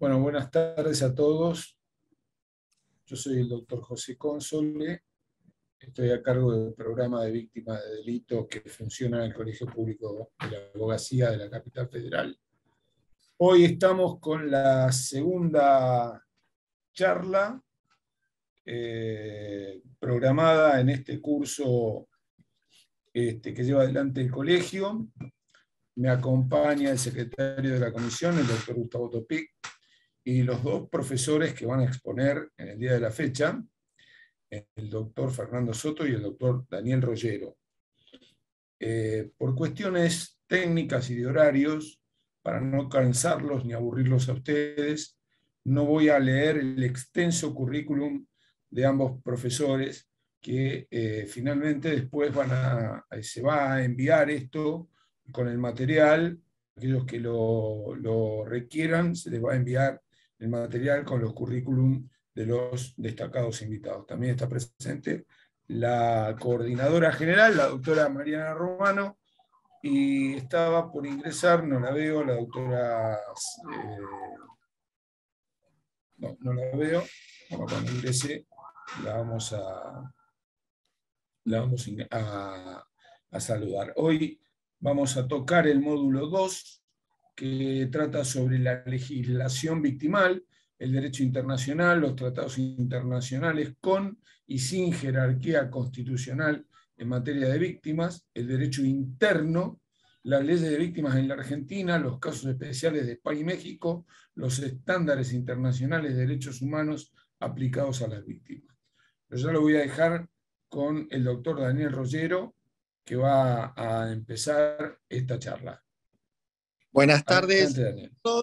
Bueno, buenas tardes a todos. Yo soy el doctor José Console. Estoy a cargo del programa de víctimas de delitos que funciona en el Colegio Público de la Abogacía de la Capital Federal. Hoy estamos con la segunda charla eh, programada en este curso este, que lleva adelante el colegio. Me acompaña el secretario de la comisión, el doctor Gustavo Topic, y los dos profesores que van a exponer en el día de la fecha, el doctor Fernando Soto y el doctor Daniel Rollero. Eh, por cuestiones técnicas y de horarios, para no cansarlos ni aburrirlos a ustedes, no voy a leer el extenso currículum de ambos profesores que eh, finalmente después van a, eh, se va a enviar esto con el material, aquellos que lo requieran, se les va a enviar el material con los currículum de los destacados invitados. También está presente la coordinadora general, la doctora Mariana Romano, y estaba por ingresar, no la veo, la doctora... Eh, no, no la veo. cuando ingrese la vamos a, la vamos a saludar. Hoy vamos a tocar el módulo 2 que trata sobre la legislación victimal, el derecho internacional, los tratados internacionales con y sin jerarquía constitucional en materia de víctimas, el derecho interno, las leyes de víctimas en la Argentina, los casos especiales de España y México, los estándares internacionales de derechos humanos aplicados a las víctimas. Pero ya lo voy a dejar con el doctor Daniel Rollero, que va a empezar esta charla. Buenas tardes. a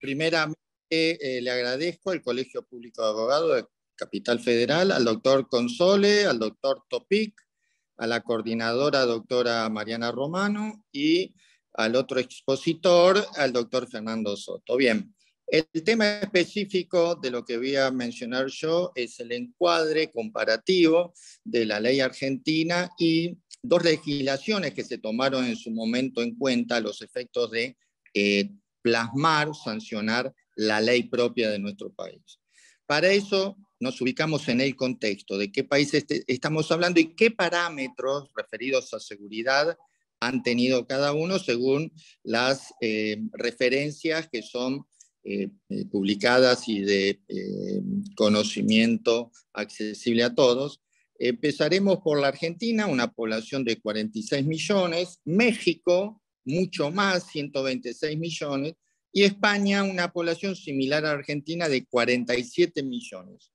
Primeramente, eh, le agradezco al Colegio Público de Abogados de Capital Federal, al doctor Console, al doctor Topic, a la coordinadora doctora Mariana Romano y al otro expositor, al doctor Fernando Soto. Bien, el tema específico de lo que voy a mencionar yo es el encuadre comparativo de la ley argentina y dos legislaciones que se tomaron en su momento en cuenta los efectos de eh, plasmar, sancionar la ley propia de nuestro país. Para eso nos ubicamos en el contexto de qué países este, estamos hablando y qué parámetros referidos a seguridad han tenido cada uno según las eh, referencias que son eh, publicadas y de conocimiento accesible a todos Empezaremos por la Argentina, una población de 46 millones, México, mucho más, 126 millones, y España, una población similar a Argentina de 47 millones.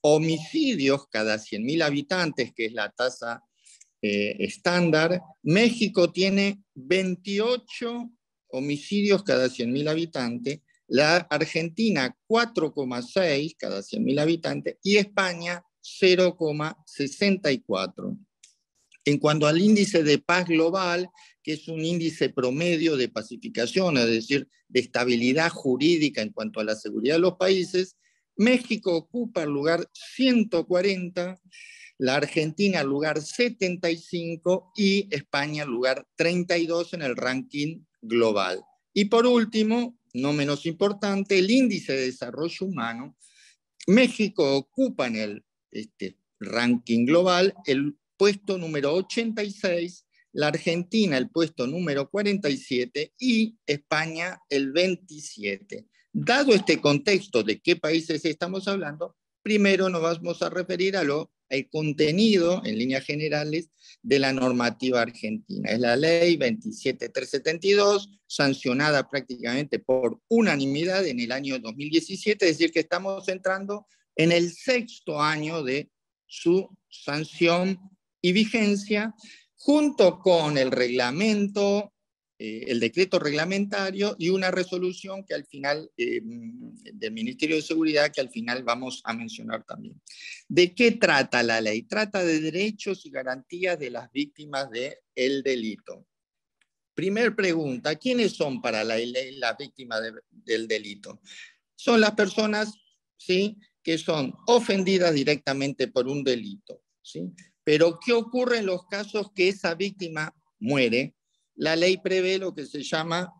Homicidios cada 100.000 habitantes, que es la tasa eh, estándar, México tiene 28 homicidios cada 100.000 habitantes, la Argentina 4,6 cada 100.000 habitantes y España 0,64. En cuanto al índice de paz global, que es un índice promedio de pacificación, es decir, de estabilidad jurídica en cuanto a la seguridad de los países, México ocupa el lugar 140, la Argentina el lugar 75 y España el lugar 32 en el ranking global. Y por último, no menos importante, el índice de desarrollo humano. México ocupa en el este, ranking global, el puesto número 86, la Argentina el puesto número 47 y España el 27. Dado este contexto de qué países estamos hablando, primero nos vamos a referir a lo, al contenido, en líneas generales, de la normativa argentina. Es la ley 27372, sancionada prácticamente por unanimidad en el año 2017, es decir, que estamos entrando en el sexto año de su sanción y vigencia, junto con el reglamento, eh, el decreto reglamentario y una resolución que al final, eh, del Ministerio de Seguridad, que al final vamos a mencionar también. ¿De qué trata la ley? Trata de derechos y garantías de las víctimas del el delito. Primer pregunta, ¿quiénes son para la ley las víctimas del delito? Son las personas, ¿sí? que son ofendidas directamente por un delito. ¿sí? Pero ¿qué ocurre en los casos que esa víctima muere? La ley prevé lo que se llama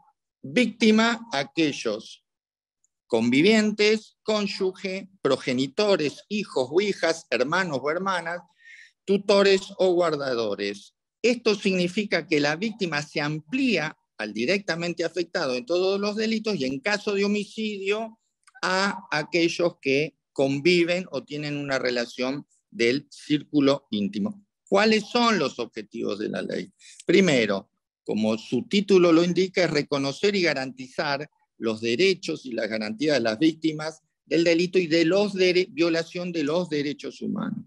víctima aquellos convivientes, cónyuge, progenitores, hijos o hijas, hermanos o hermanas, tutores o guardadores. Esto significa que la víctima se amplía al directamente afectado en todos los delitos y en caso de homicidio a aquellos que conviven o tienen una relación del círculo íntimo. ¿Cuáles son los objetivos de la ley? Primero, como su título lo indica, es reconocer y garantizar los derechos y las garantías de las víctimas del delito y de los de violación de los derechos humanos.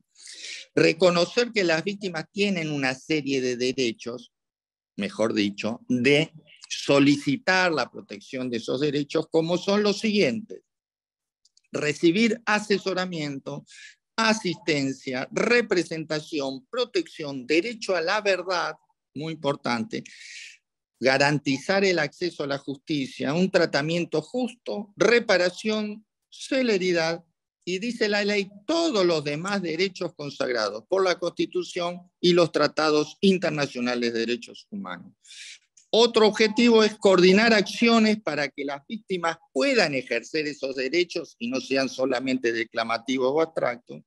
Reconocer que las víctimas tienen una serie de derechos, mejor dicho, de solicitar la protección de esos derechos, como son los siguientes recibir asesoramiento, asistencia, representación, protección, derecho a la verdad, muy importante, garantizar el acceso a la justicia, un tratamiento justo, reparación, celeridad y dice la ley todos los demás derechos consagrados por la Constitución y los tratados internacionales de derechos humanos. Otro objetivo es coordinar acciones para que las víctimas puedan ejercer esos derechos y no sean solamente declamativos o abstractos.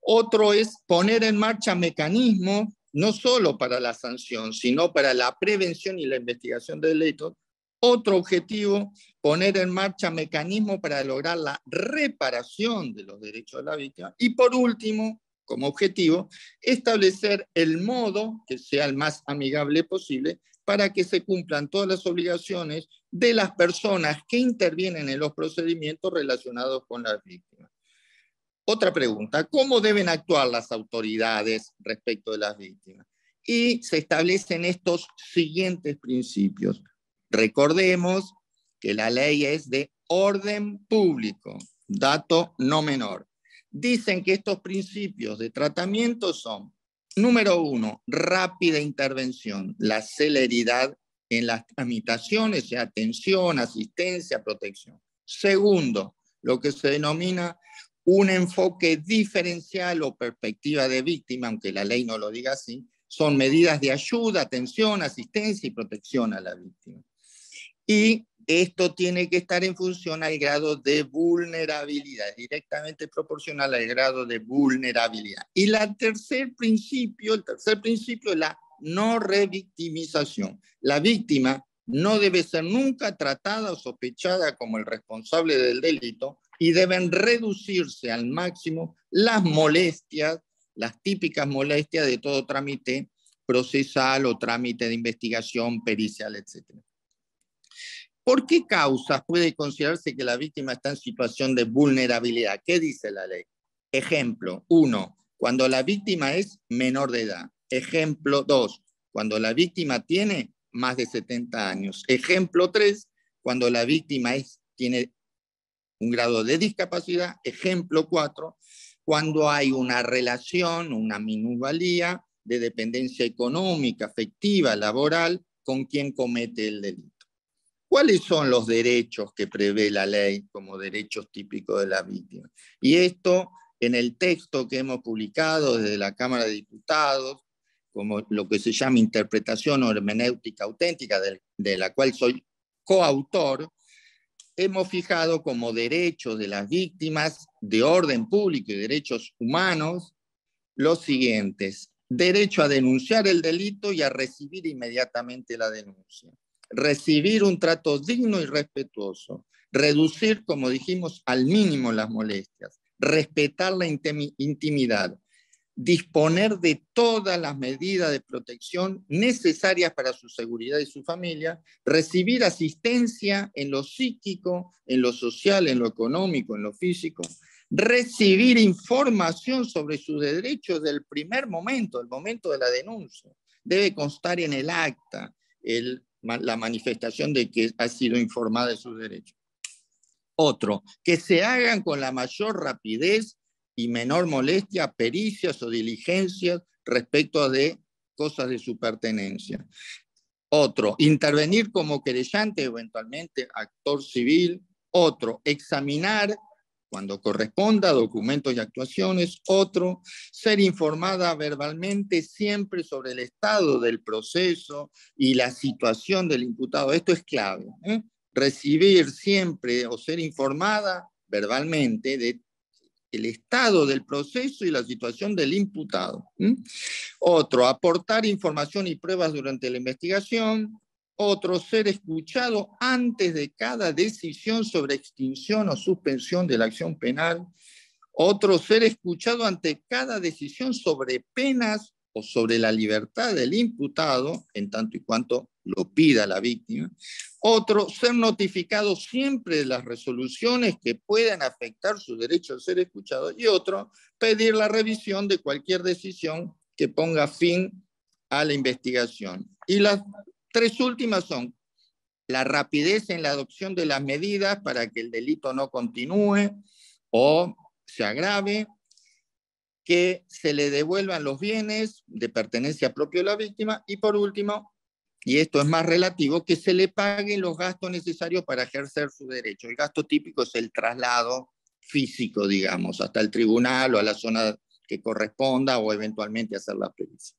Otro es poner en marcha mecanismos, no solo para la sanción, sino para la prevención y la investigación de delitos. Otro objetivo, poner en marcha mecanismos para lograr la reparación de los derechos de la víctima. Y por último, como objetivo, establecer el modo que sea el más amigable posible para que se cumplan todas las obligaciones de las personas que intervienen en los procedimientos relacionados con las víctimas. Otra pregunta, ¿cómo deben actuar las autoridades respecto de las víctimas? Y se establecen estos siguientes principios. Recordemos que la ley es de orden público, dato no menor. Dicen que estos principios de tratamiento son Número uno, rápida intervención, la celeridad en las tramitaciones, atención, asistencia, protección. Segundo, lo que se denomina un enfoque diferencial o perspectiva de víctima, aunque la ley no lo diga así, son medidas de ayuda, atención, asistencia y protección a la víctima. Y esto tiene que estar en función al grado de vulnerabilidad, directamente proporcional al grado de vulnerabilidad. Y la tercer principio, el tercer principio es la no revictimización. La víctima no debe ser nunca tratada o sospechada como el responsable del delito y deben reducirse al máximo las molestias, las típicas molestias de todo trámite procesal o trámite de investigación pericial, etc. ¿Por qué causas puede considerarse que la víctima está en situación de vulnerabilidad? ¿Qué dice la ley? Ejemplo, uno, cuando la víctima es menor de edad. Ejemplo dos, cuando la víctima tiene más de 70 años. Ejemplo tres, cuando la víctima tiene un grado de discapacidad. Ejemplo cuatro, cuando hay una relación, una minusvalía de dependencia económica, afectiva, laboral, con quien comete el delito. ¿Cuáles son los derechos que prevé la ley como derechos típicos de la víctima? Y esto en el texto que hemos publicado desde la Cámara de Diputados, como lo que se llama interpretación hermenéutica auténtica, de, de la cual soy coautor, hemos fijado como derechos de las víctimas de orden público y derechos humanos los siguientes. Derecho a denunciar el delito y a recibir inmediatamente la denuncia recibir un trato digno y respetuoso, reducir, como dijimos, al mínimo las molestias, respetar la intimidad, disponer de todas las medidas de protección necesarias para su seguridad y su familia, recibir asistencia en lo psíquico, en lo social, en lo económico, en lo físico, recibir información sobre sus derechos del primer momento, el momento de la denuncia. Debe constar en el acta el la manifestación de que ha sido informada de sus derechos. Otro, que se hagan con la mayor rapidez y menor molestia pericias o diligencias respecto de cosas de su pertenencia. Otro, intervenir como querellante, eventualmente actor civil. Otro, examinar cuando corresponda, documentos y actuaciones. Otro, ser informada verbalmente siempre sobre el estado del proceso y la situación del imputado. Esto es clave. ¿eh? Recibir siempre o ser informada verbalmente de el estado del proceso y la situación del imputado. Otro, aportar información y pruebas durante la investigación otro ser escuchado antes de cada decisión sobre extinción o suspensión de la acción penal, otro ser escuchado ante cada decisión sobre penas o sobre la libertad del imputado, en tanto y cuanto lo pida la víctima, otro ser notificado siempre de las resoluciones que puedan afectar su derecho a ser escuchado y otro pedir la revisión de cualquier decisión que ponga fin a la investigación. Y las tres últimas son la rapidez en la adopción de las medidas para que el delito no continúe o se agrave, que se le devuelvan los bienes de pertenencia propia de la víctima y por último, y esto es más relativo, que se le paguen los gastos necesarios para ejercer su derecho. El gasto típico es el traslado físico, digamos, hasta el tribunal o a la zona que corresponda o eventualmente hacer la pericia.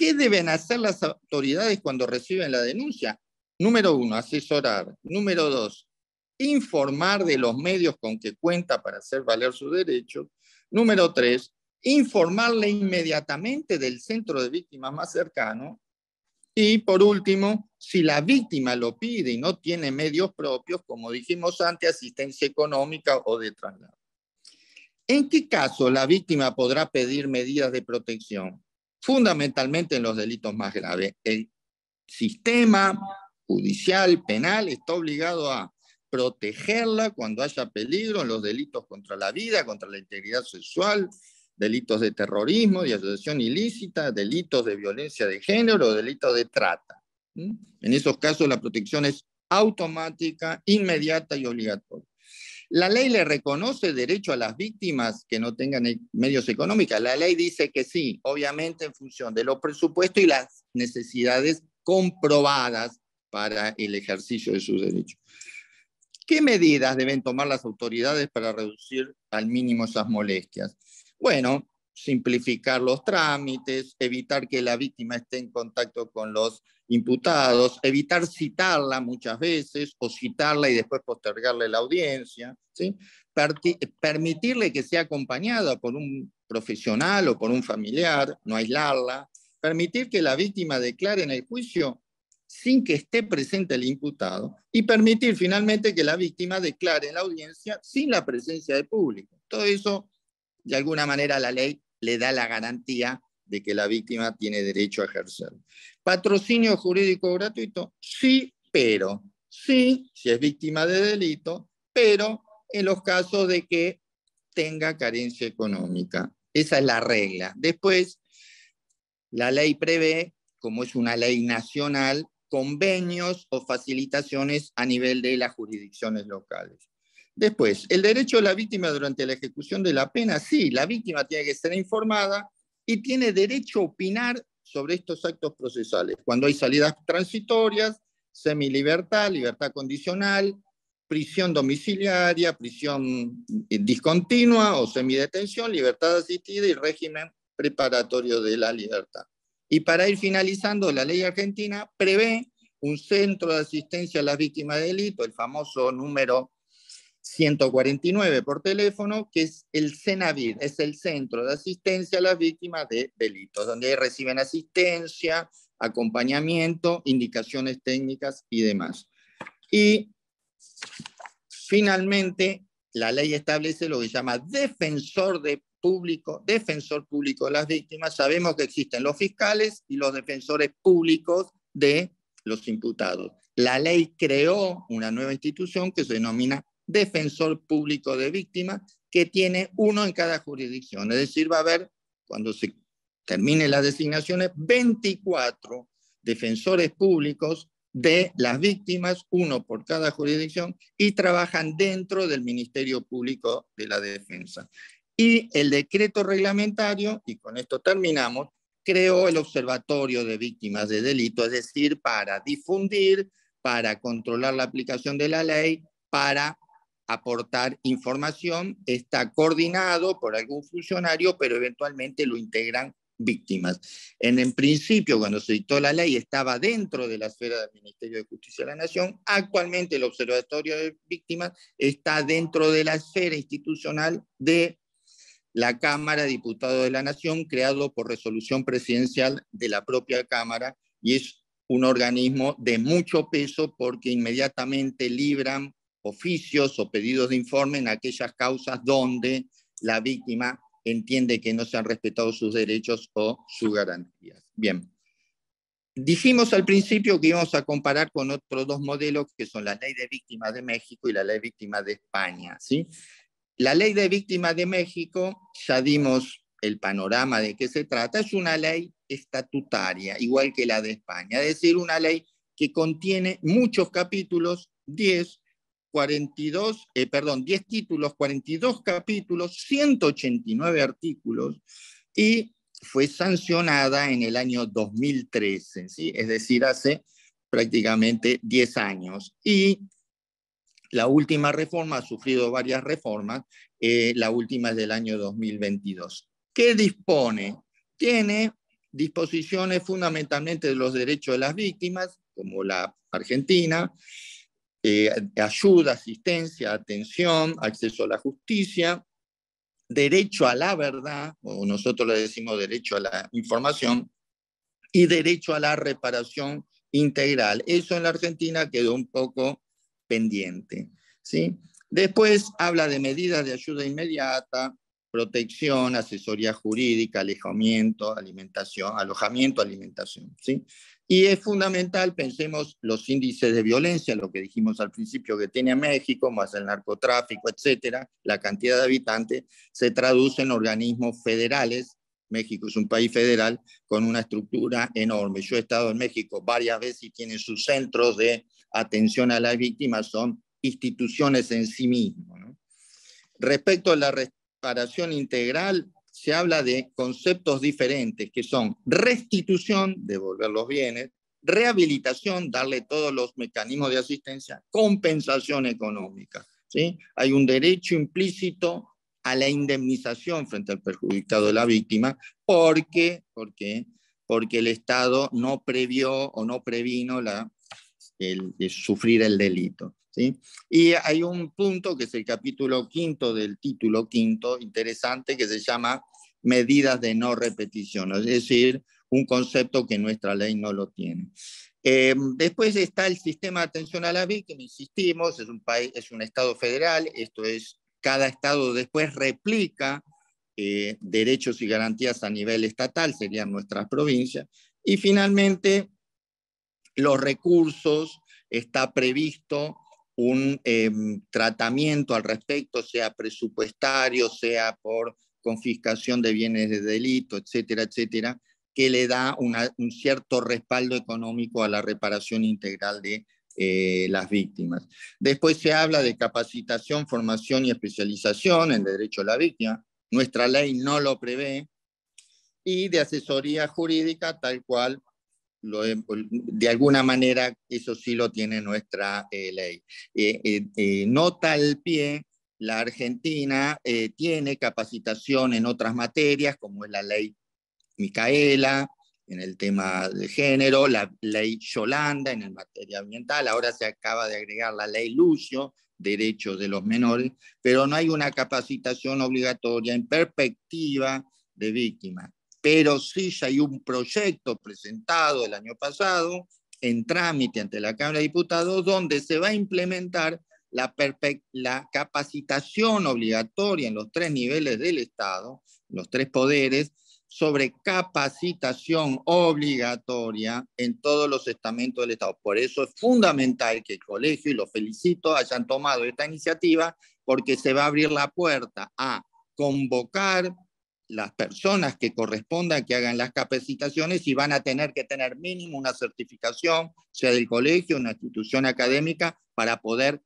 ¿Qué deben hacer las autoridades cuando reciben la denuncia? Número uno, asesorar. Número dos, informar de los medios con que cuenta para hacer valer su derecho. Número tres, informarle inmediatamente del centro de víctimas más cercano. Y por último, si la víctima lo pide y no tiene medios propios, como dijimos antes, asistencia económica o de traslado. ¿En qué caso la víctima podrá pedir medidas de protección? fundamentalmente en los delitos más graves. El sistema judicial, penal, está obligado a protegerla cuando haya peligro en los delitos contra la vida, contra la integridad sexual, delitos de terrorismo, de asociación ilícita, delitos de violencia de género, delitos de trata. En esos casos la protección es automática, inmediata y obligatoria. La ley le reconoce derecho a las víctimas que no tengan e-, medios económicos. La ley dice que sí, obviamente en función de los presupuestos y las necesidades comprobadas para el ejercicio de sus derechos. ¿Qué medidas deben tomar las autoridades para reducir al mínimo esas molestias? Bueno, simplificar los trámites, evitar que la víctima esté en contacto con los imputados, evitar citarla muchas veces o citarla y después postergarle la audiencia, ¿sí? permitirle que sea acompañada por un profesional o por un familiar, no aislarla, permitir que la víctima declare en el juicio sin que esté presente el imputado y permitir finalmente que la víctima declare en la audiencia sin la presencia de público. Todo eso, de alguna manera, la ley le da la garantía de que la víctima tiene derecho a ejercer. Patrocinio jurídico gratuito, sí, pero, sí, si es víctima de delito, pero en los casos de que tenga carencia económica. Esa es la regla. Después, la ley prevé, como es una ley nacional, convenios o facilitaciones a nivel de las jurisdicciones locales. Después, el derecho de la víctima durante la ejecución de la pena, sí, la víctima tiene que ser informada y tiene derecho a opinar sobre estos actos procesales. Cuando hay salidas transitorias, semi libertad condicional, prisión domiciliaria, prisión eh, discontinua o semidetención, libertad asistida y régimen preparatorio de la libertad. Y para ir finalizando, la ley argentina prevé un centro de asistencia a las víctimas de delito, el famoso número 149 por teléfono, que es el CENAVID, es el Centro de Asistencia a las Víctimas de Delitos, donde reciben asistencia, acompañamiento, indicaciones técnicas y demás. Y finalmente, la ley establece lo que se llama defensor de público, defensor público de las víctimas. Sabemos que existen los fiscales y los defensores públicos de los imputados. La ley creó una nueva institución que se denomina defensor público de víctimas, que tiene uno en cada jurisdicción. Es decir, va a haber, cuando se termine las designaciones, 24 defensores públicos de las víctimas, uno por cada jurisdicción, y trabajan dentro del Ministerio Público de la Defensa. Y el decreto reglamentario, y con esto terminamos, creó el Observatorio de Víctimas de Delito, es decir, para difundir, para controlar la aplicación de la ley, para aportar información, está coordinado por algún funcionario, pero eventualmente lo integran víctimas. En el principio, cuando se dictó la ley, estaba dentro de la esfera del Ministerio de Justicia de la Nación. Actualmente el Observatorio de Víctimas está dentro de la esfera institucional de la Cámara de Diputados de la Nación, creado por resolución presidencial de la propia Cámara, y es un organismo de mucho peso porque inmediatamente libran oficios o pedidos de informe en aquellas causas donde la víctima entiende que no se han respetado sus derechos o sus garantías. Bien. Dijimos al principio que íbamos a comparar con otros dos modelos, que son la ley de víctimas de México y la ley de víctimas de España. ¿sí? La ley de víctimas de México, ya dimos el panorama de qué se trata, es una ley estatutaria, igual que la de España, es decir, una ley que contiene muchos capítulos, 10, 42, eh, perdón, 10 títulos, 42 capítulos, 189 artículos y fue sancionada en el año 2013, ¿sí? es decir, hace prácticamente 10 años. Y la última reforma, ha sufrido varias reformas, eh, la última es del año 2022. ¿Qué dispone? Tiene disposiciones fundamentalmente de los derechos de las víctimas, como la Argentina, eh, ayuda, asistencia, atención, acceso a la justicia, derecho a la verdad, o nosotros le decimos derecho a la información, y derecho a la reparación integral. Eso en la Argentina quedó un poco pendiente. ¿sí? Después habla de medidas de ayuda inmediata, protección, asesoría jurídica, alejamiento, alimentación, alojamiento, alimentación. ¿sí? Y es fundamental, pensemos, los índices de violencia, lo que dijimos al principio que tiene México, más el narcotráfico, etcétera, la cantidad de habitantes, se traduce en organismos federales. México es un país federal con una estructura enorme. Yo he estado en México varias veces y tiene sus centros de atención a las víctimas, son instituciones en sí mismos Respecto a la reparación integral, se habla de conceptos diferentes que son restitución, devolver los bienes, rehabilitación, darle todos los mecanismos de asistencia, compensación económica. Hay un derecho implícito a la indemnización frente al perjudicado de la víctima porque, porque el Estado no previó o no previno la, el sufrir el delito. Y hay un punto que es el capítulo quinto del título quinto, interesante, que se llama medidas de no repetición, es decir, un concepto que nuestra ley no lo tiene. Eh, después está el sistema de atención a la víctima, insistimos, es un, país, es un Estado federal, esto es, cada Estado después replica eh, derechos y garantías a nivel estatal, serían nuestras provincias. Y finalmente, los recursos, está previsto un em, tratamiento al respecto, sea presupuestario, sea por confiscación de bienes de delito, etcétera, etcétera, que le da un cierto respaldo económico a la reparación integral de eh, las víctimas. Después se habla de capacitación, formación y especialización en derecho a la víctima. Nuestra ley no lo prevé. Y de asesoría jurídica, tal cual pues, de alguna manera eso sí lo tiene nuestra eh, ley. Eh, eh, nota al pie, la Argentina tiene capacitación en otras materias, como es la ley Micaela, en el tema de género, la ley Yolanda en el materia ambiental, ahora se acaba de agregar la ley Lucio, derechos de los menores, pero no hay una capacitación obligatoria en perspectiva de víctimas pero sí ya hay un proyecto presentado el año pasado en trámite ante la Cámara de Diputados donde se va a implementar la, la, capacitación obligatoria en los tres niveles del Estado, los tres poderes, sobre capacitación obligatoria en todos los estamentos del Estado. Por eso es fundamental que el colegio, y los felicito, hayan tomado esta iniciativa porque se va a abrir la puerta a convocar las personas que correspondan que hagan las capacitaciones y van a tener que tener mínimo una certificación, sea del colegio, una institución académica, para poder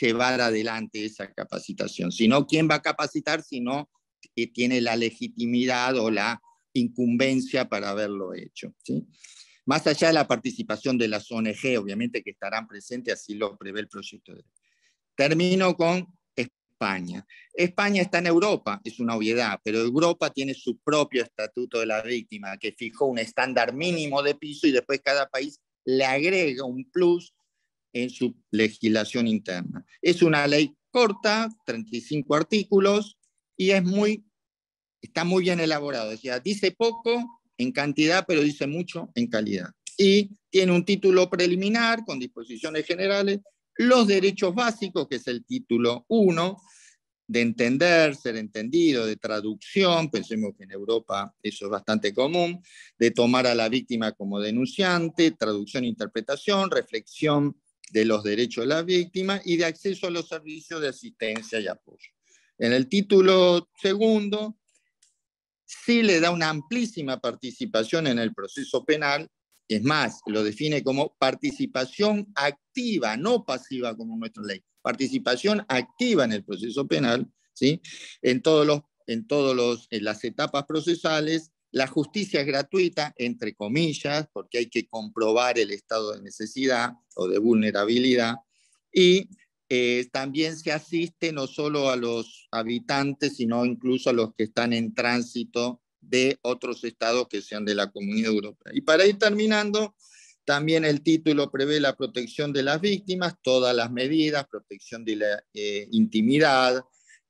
llevar adelante esa capacitación. Si no, ¿quién va a capacitar si no eh, tiene la legitimidad o la incumbencia para haberlo hecho? Más allá de la participación de las ONG, obviamente que estarán presentes, así lo prevé el proyecto de Termino con España. está en Europa, es una obviedad, pero Europa tiene su propio estatuto de la víctima que fijó un estándar mínimo de piso y después cada país le agrega un plus en su legislación interna. Es una ley corta, 35 artículos, y es muy, está muy bien elaborado. dice poco en cantidad, pero dice mucho en calidad. Y tiene un título preliminar con disposiciones generales los derechos básicos, que es el título 1, de entender, ser entendido, de traducción, pensemos que en Europa eso es bastante común, de tomar a la víctima como denunciante, traducción e interpretación, reflexión de los derechos de la víctima y de acceso a los servicios de asistencia y apoyo. En el título segundo, sí le da una amplísima participación en el proceso penal es más, lo define como participación activa, no pasiva como nuestra ley. Participación activa en el proceso penal, ¿sí? en, todas los, en, en las etapas procesales. La justicia es gratuita, entre comillas, porque hay que comprobar el estado de necesidad o de vulnerabilidad. Y eh, también se asiste no solo a los habitantes, sino incluso a los que están en tránsito de otros estados que sean de la Comunidad Europea. Y para ir terminando, también el título prevé la protección de las víctimas, todas las medidas, protección de la eh, intimidad,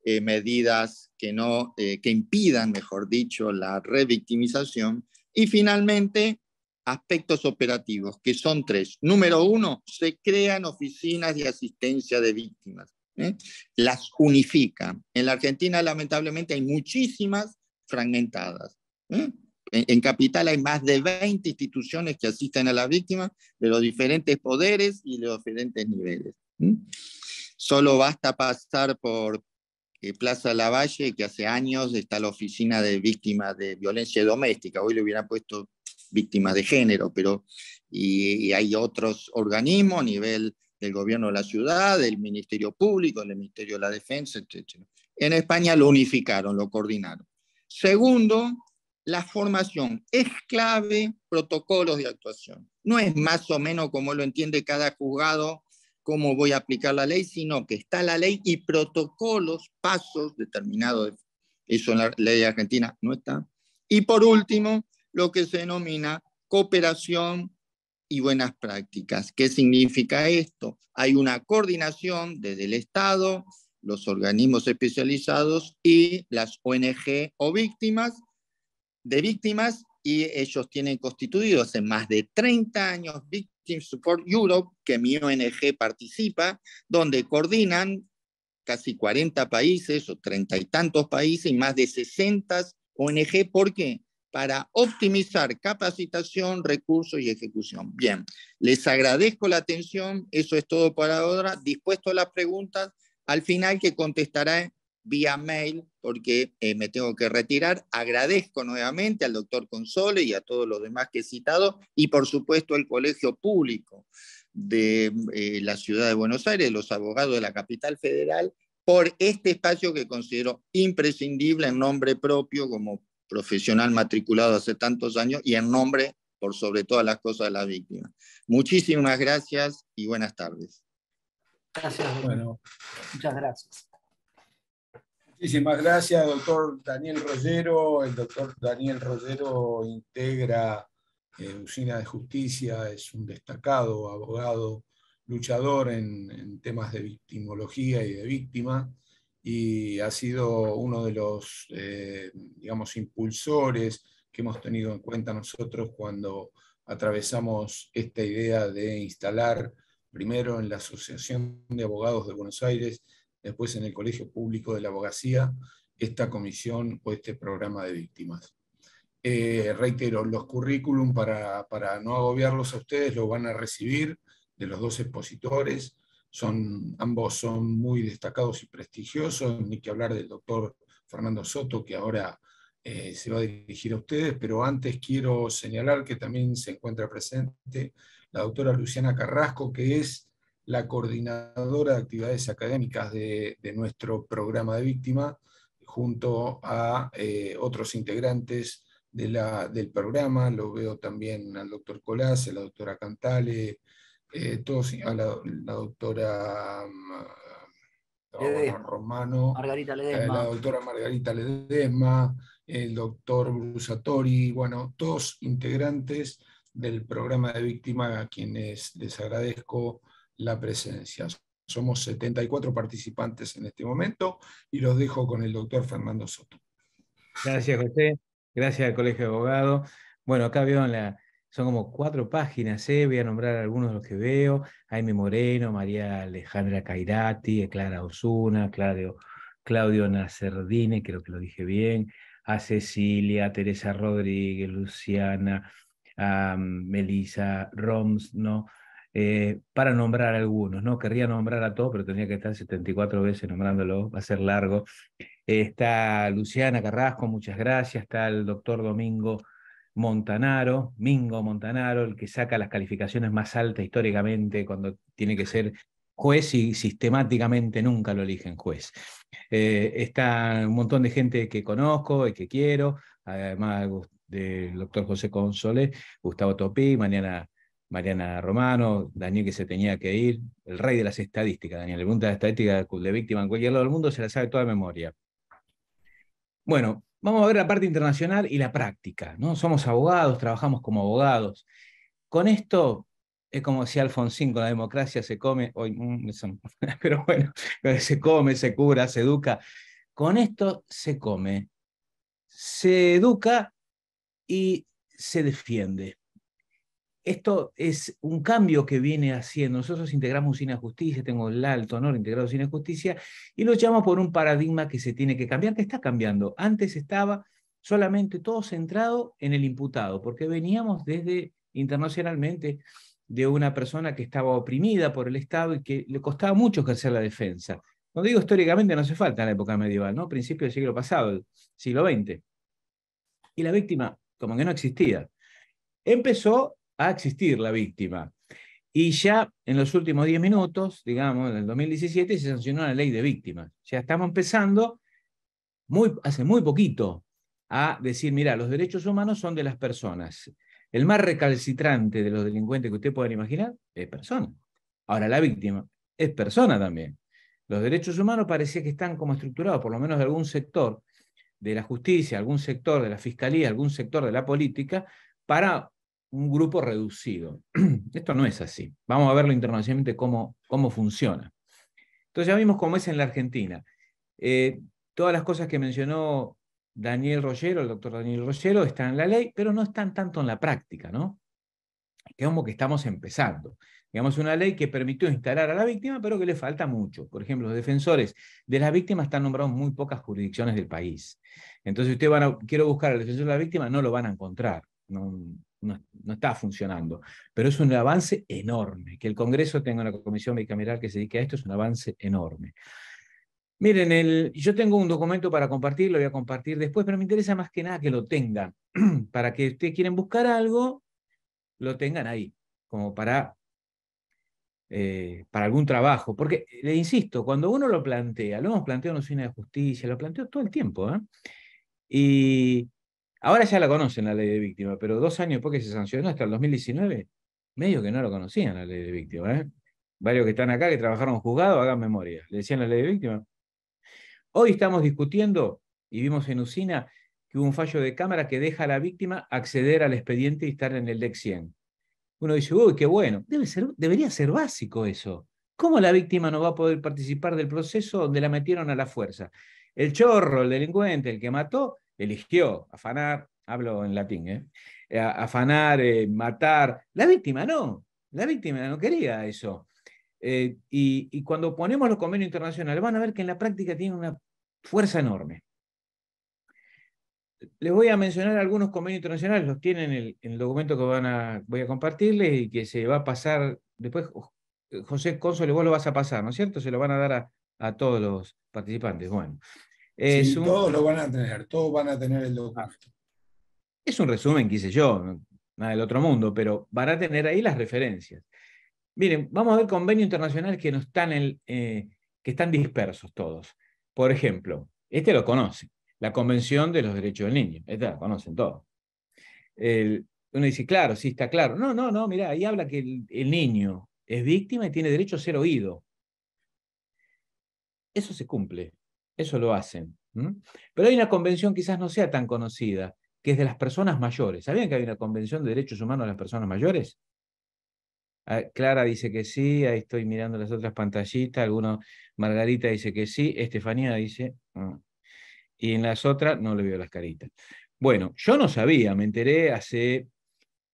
eh, medidas que, no, eh, que impidan, mejor dicho, la revictimización. Y finalmente, aspectos operativos, que son tres. Número uno, se crean oficinas de asistencia de víctimas. Las unifican. En la Argentina, lamentablemente, hay muchísimas fragmentadas. ¿eh? En, Capital hay más de 20 instituciones que asisten a las víctimas de los diferentes poderes y de los diferentes niveles. ¿eh? Solo basta pasar por eh, Plaza Lavalle, que hace años está la oficina de víctimas de violencia doméstica. Hoy le hubieran puesto víctimas de género, pero y, hay otros organismos a nivel del gobierno de la ciudad, del Ministerio Público, del Ministerio de la Defensa, etc. En España lo unificaron, lo coordinaron. Segundo, la formación es clave, protocolos de actuación. No es más o menos como lo entiende cada juzgado, cómo voy a aplicar la ley, sino que está la ley y protocolos, pasos determinados. Eso en la ley argentina no está. Y por último, lo que se denomina cooperación y buenas prácticas. ¿Qué significa esto? Hay una coordinación desde el Estado, los organismos especializados y las ONG o víctimas de víctimas y ellos tienen constituido hace más de 30 años Victim Support Europe, que mi ONG participa, donde coordinan casi 40 países o treinta y tantos países y más de 60 ONG. ¿Por qué? Para optimizar capacitación, recursos y ejecución. Bien, les agradezco la atención. Eso es todo para ahora. Dispuesto a las preguntas al final que contestará vía mail porque eh, me tengo que retirar. Agradezco nuevamente al doctor Console y a todos los demás que he citado y por supuesto al Colegio Público de eh, la Ciudad de Buenos Aires, los abogados de la capital federal, por este espacio que considero imprescindible en nombre propio como profesional matriculado hace tantos años y en nombre, por sobre todas las cosas, de las víctimas. Muchísimas gracias y buenas tardes. Gracias. Bueno. Muchas gracias. Muchísimas gracias, doctor Daniel Rollero. El doctor Daniel Rollero integra eh, Usina de Justicia, es un destacado abogado, luchador en, temas de victimología y de víctima, y ha sido uno de los, eh, digamos, impulsores que hemos tenido en cuenta nosotros cuando atravesamos esta idea de instalar primero en la Asociación de Abogados de Buenos Aires, después en el Colegio Público de la Abogacía, esta comisión o este programa de víctimas. Eh, reitero, los currículum para, no agobiarlos a ustedes los van a recibir de los dos expositores. Son, ambos son muy destacados y prestigiosos, ni que hablar del doctor Fernando Soto, que ahora eh, se va a dirigir a ustedes, pero antes quiero señalar que también se encuentra presente la doctora Luciana Carrasco, que es la coordinadora de actividades académicas de, nuestro programa de víctima, junto a eh, otros integrantes de la, del programa. Lo veo también al doctor Colás, a la doctora Cantale, eh, todos, a la, doctora mm, Romano, Margarita eh, la doctora Margarita Ledesma, el doctor Brusatori, bueno, todos integrantes del programa de víctima a quienes les agradezco la presencia. Somos 74 participantes en este momento y los dejo con el doctor Fernando Soto. Gracias, José. Gracias al Colegio de Abogados. Bueno, acá veo la, son como cuatro páginas, ¿eh? voy a nombrar algunos de los que veo. Jaime Moreno, María Alejandra Cairati, Clara Osuna, Claudio, Claudio Nacerdine, creo que lo dije bien, a Cecilia, Teresa Rodríguez, Luciana, Ah, Melissa Roms, ¿no? Eh, para nombrar algunos, ¿no? Querría nombrar a todos, pero tenía que estar 74 veces nombrándolo, va a ser largo. está Luciana Carrasco, muchas gracias. Está el doctor Domingo Montanaro, Mingo Montanaro, el que saca las calificaciones más altas históricamente cuando tiene que ser juez y sistemáticamente nunca lo eligen juez. Eh, está un montón de gente que conozco y que quiero, además del doctor José Consolé, Gustavo Topí, mañana Mariana Romano, Daniel que se tenía que ir, el rey de las estadísticas, Daniel, el pregunta de estadística de víctima en cualquier lado del mundo se la sabe toda memoria. Bueno, vamos a ver la parte internacional y la práctica, ¿no? Somos abogados, trabajamos como abogados. Con esto es como decía Alfonsín, con la democracia se come, hoy, mm, pero bueno, se come, se cura, se educa. Con esto se come, se educa y se defiende. Esto es un cambio que viene haciendo. Nosotros integramos Cine Justicia, tengo el alto honor integrado Cine Justicia, y lo llamo por un paradigma que se tiene que cambiar, que está cambiando. Antes estaba solamente todo centrado en el imputado, porque veníamos desde internacionalmente de una persona que estaba oprimida por el Estado y que le costaba mucho ejercer la defensa. no digo históricamente, no hace falta en la época medieval, ¿no? Principio del siglo pasado, siglo XX. Y la víctima como que no existía. Empezó a existir la víctima. Y ya en los últimos 10 minutos, digamos, en el 2017, se sancionó la ley de víctimas. Ya estamos empezando, muy, hace muy poquito, a decir, mira, los derechos humanos son de las personas. El más recalcitrante de los delincuentes que usted pueden imaginar es persona. Ahora, la víctima es persona también. Los derechos humanos parecía que están como estructurados, por lo menos de algún sector, de la justicia, algún sector de la fiscalía, algún sector de la política, para un grupo reducido. Esto no es así. Vamos a verlo internacionalmente cómo, cómo funciona. Entonces ya vimos cómo es en la Argentina. Eh, todas las cosas que mencionó Daniel Rogero, el doctor Daniel Rogero, están en la ley, pero no están tanto en la práctica, ¿no? como que estamos empezando. Digamos, una ley que permitió instalar a la víctima, pero que le falta mucho. Por ejemplo, los defensores de las víctimas están nombrados en muy pocas jurisdicciones del país. Entonces, usted van a, quiero buscar al defensor de la víctima, no lo van a encontrar. No, no, está funcionando. Pero es un avance enorme. Que el Congreso tenga una comisión bicameral que se dedique a esto es un avance enorme. Miren, el, yo tengo un documento para compartir, lo voy a compartir después, pero me interesa más que nada que lo tengan. para que ustedes quieran buscar algo, lo tengan ahí, como para eh, para algún trabajo. Porque, le insisto, cuando uno lo plantea, lo hemos planteado en la oficina de justicia, lo planteó todo el tiempo. ¿eh? Y ahora ya la conocen la ley de víctima, pero dos años después que se sancionó, hasta el 2019, medio que no lo conocían la ley de víctima. ¿eh? Varios que están acá que trabajaron juzgado, hagan memoria, le decían la ley de víctima. Hoy estamos discutiendo y vimos en Usina que hubo un fallo de cámara que deja a la víctima acceder al expediente y estar en el DEC 100 uno dice, uy, qué bueno. Debe ser, debería ser básico eso. ¿Cómo la víctima no va a poder participar del proceso donde la metieron a la fuerza? El chorro, el delincuente, el que mató, eligió afanar, hablo en latín, ¿eh? eh afanar, eh, matar. La víctima no, la víctima no quería eso. Eh, y, y, cuando ponemos los convenios internacionales, van a ver que en la práctica tiene una fuerza enorme les voy a mencionar algunos convenios internacionales, los tienen en el, documento que van a, voy a compartirles y que se va a pasar, después José Cónsole, vos lo vas a pasar, ¿no es cierto? Se lo van a dar a, todos los participantes. Bueno. Todos lo van a tener, todos van a tener el documento. Ah, es un resumen quise yo, nada del otro mundo, pero van a tener ahí las referencias. Miren, vamos a ver convenios internacionales que, están eh, que están dispersos todos. Por ejemplo, este lo conocen la Convención de los Derechos del Niño. Esta la conocen todos. uno dice, claro, sí, está claro. No, no, no, mira, ahí habla que el, niño es víctima y tiene derecho a ser oído. Eso se cumple, eso lo hacen. Pero hay una convención quizás no sea tan conocida, que es de las personas mayores. ¿Sabían que hay una convención de derechos humanos de las personas mayores? Ah, Clara dice que sí, ahí estoy mirando las otras pantallitas, alguno, Margarita dice que sí, Estefanía dice, mm y en las otras no le vio las caritas. Bueno, yo no sabía, me enteré hace,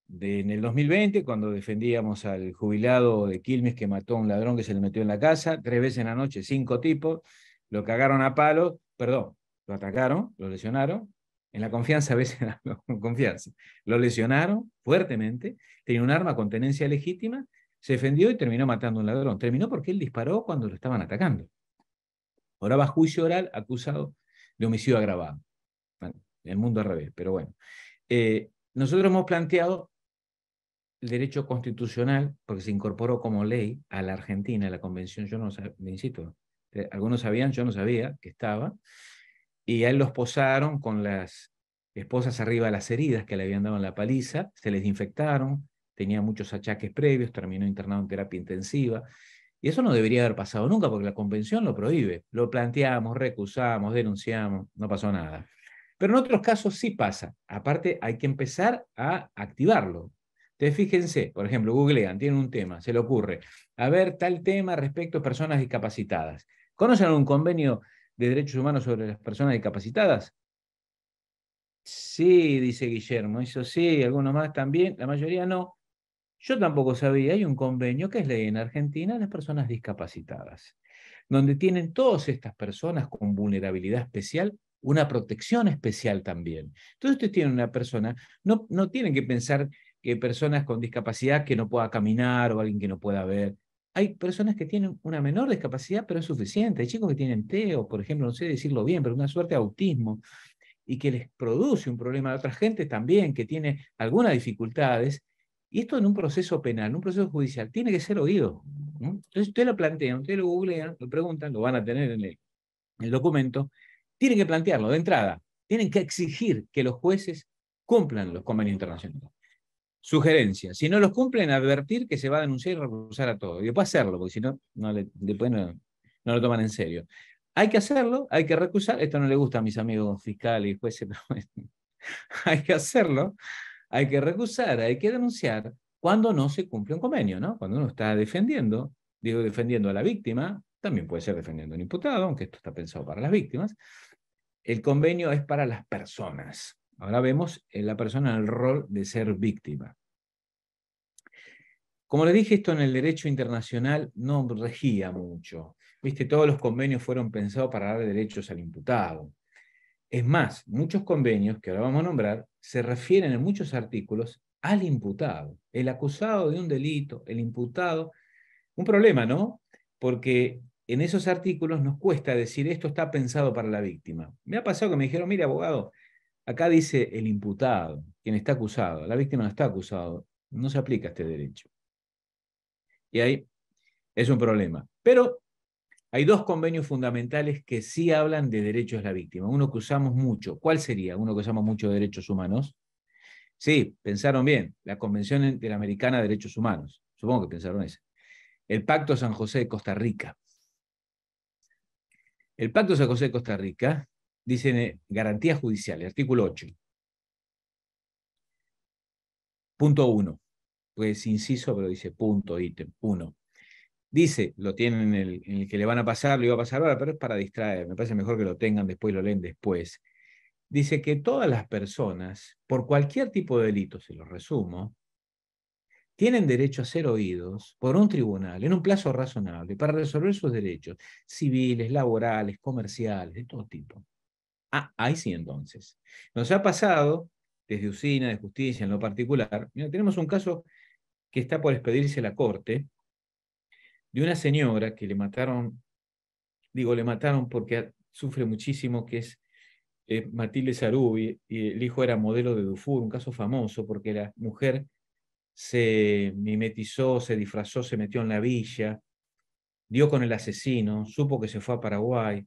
de, en el 2020, cuando defendíamos al jubilado de Quilmes que mató a un ladrón que se le metió en la casa, tres veces en la noche, cinco tipos, lo cagaron a palo, perdón, lo atacaron, lo lesionaron, en la confianza a veces, con confianza, lo lesionaron fuertemente, tenía un arma con tenencia legítima, se defendió y terminó matando a un ladrón. Terminó porque él disparó cuando lo estaban atacando. Ahora va a juicio oral acusado de homicidio agravado. El mundo al revés, pero bueno. Eh, nosotros hemos planteado el derecho constitucional, porque se incorporó como ley a la Argentina, a la convención, yo no me insisto, eh, algunos sabían, yo no sabía que estaba, y a él los posaron con las esposas arriba de las heridas que le habían dado en la paliza, se les infectaron, tenía muchos achaques previos, terminó internado en terapia intensiva, y eso no debería haber pasado nunca porque la convención lo prohíbe. Lo planteamos, recusamos, denunciamos, no pasó nada. Pero en otros casos sí pasa. Aparte, hay que empezar a activarlo. Entonces, fíjense, por ejemplo, googlean, tienen un tema, se le ocurre, a ver, tal tema respecto a personas discapacitadas. ¿Conocen un convenio de derechos humanos sobre las personas discapacitadas? Sí, dice Guillermo, eso sí, algunos más también, la mayoría no. Yo tampoco sabía, hay un convenio que es ley en Argentina las personas discapacitadas, donde tienen todas estas personas con vulnerabilidad especial una protección especial también. Entonces usted tiene una persona, no, no tienen que pensar que personas con discapacidad que no pueda caminar o alguien que no pueda ver. Hay personas que tienen una menor discapacidad, pero es suficiente. Hay chicos que tienen TEO, por ejemplo, no sé decirlo bien, pero una suerte de autismo y que les produce un problema a otras gente también que tiene algunas dificultades y esto en un proceso penal, en un proceso judicial, tiene que ser oído. Entonces, usted lo plantean, usted lo googlean, lo preguntan, lo van a tener en el, documento. Tienen que plantearlo de entrada. Tienen que exigir que los jueces cumplan los convenios internacionales. Sugerencia, si no los cumplen, advertir que se va a denunciar y recusar a todo. Y después hacerlo, porque si no, no después no, lo toman en serio. Hay que hacerlo, hay que recusar. Esto no le gusta a mis amigos fiscales y jueces, pero hay que hacerlo hay que recusar, hay que denunciar cuando no se cumple un convenio, ¿no? Cuando uno está defendiendo, digo defendiendo a la víctima, también puede ser defendiendo a un imputado, aunque esto está pensado para las víctimas. El convenio es para las personas. Ahora vemos en eh, la persona el rol de ser víctima. Como le dije, esto en el derecho internacional no regía mucho. Viste, todos los convenios fueron pensados para dar derechos al imputado. Es más, muchos convenios que ahora vamos a nombrar se refieren en muchos artículos al imputado, el acusado de un delito, el imputado. Un problema, ¿no? Porque en esos artículos nos cuesta decir esto está pensado para la víctima. Me ha pasado que me dijeron, mire, abogado, acá dice el imputado, quien está acusado, la víctima no está acusado, no se aplica este derecho. Y ahí es un problema. Pero hay dos convenios fundamentales que sí hablan de derechos de la víctima. Uno que usamos mucho. ¿Cuál sería? Uno que usamos mucho de derechos humanos. Sí, pensaron bien. La Convención Interamericana de Derechos Humanos. Supongo que pensaron eso. El Pacto San José de Costa Rica. El Pacto San José de Costa Rica dice eh, garantías judiciales, artículo 8. Punto 1. Pues inciso, pero dice punto, ítem 1 dice, lo tienen en el, que le van a pasar, lo iba a pasar ahora, pero es para distraer, me parece mejor que lo tengan después y lo leen después. Dice que todas las personas, por cualquier tipo de delito, se lo resumo, tienen derecho a ser oídos por un tribunal en un plazo razonable para resolver sus derechos civiles, laborales, comerciales, de todo tipo. Ah, ahí sí entonces. Nos ha pasado desde Usina, de Justicia en lo particular, tenemos un caso que está por expedirse la Corte, de una señora que le mataron, digo, le mataron porque sufre muchísimo, que es eh, Matilde Sarubi, y el hijo era modelo de Dufour, un caso famoso porque la mujer se mimetizó, se disfrazó, se metió en la villa, dio con el asesino, supo que se fue a Paraguay,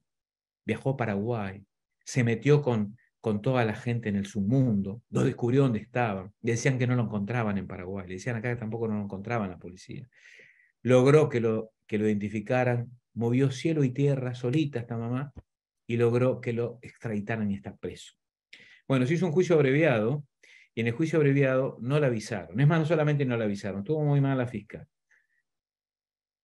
viajó a Paraguay, se metió con, con toda la gente en el submundo, no descubrió dónde estaban, decían que no lo encontraban en Paraguay, le decían acá que tampoco no lo encontraban la policía logró que lo, que lo identificaran, movió cielo y tierra solita esta mamá y logró que lo extraitaran y está preso. Bueno, se hizo un juicio abreviado y en el juicio abreviado no la avisaron. Es más, no solamente no la avisaron, estuvo muy mal la fiscal.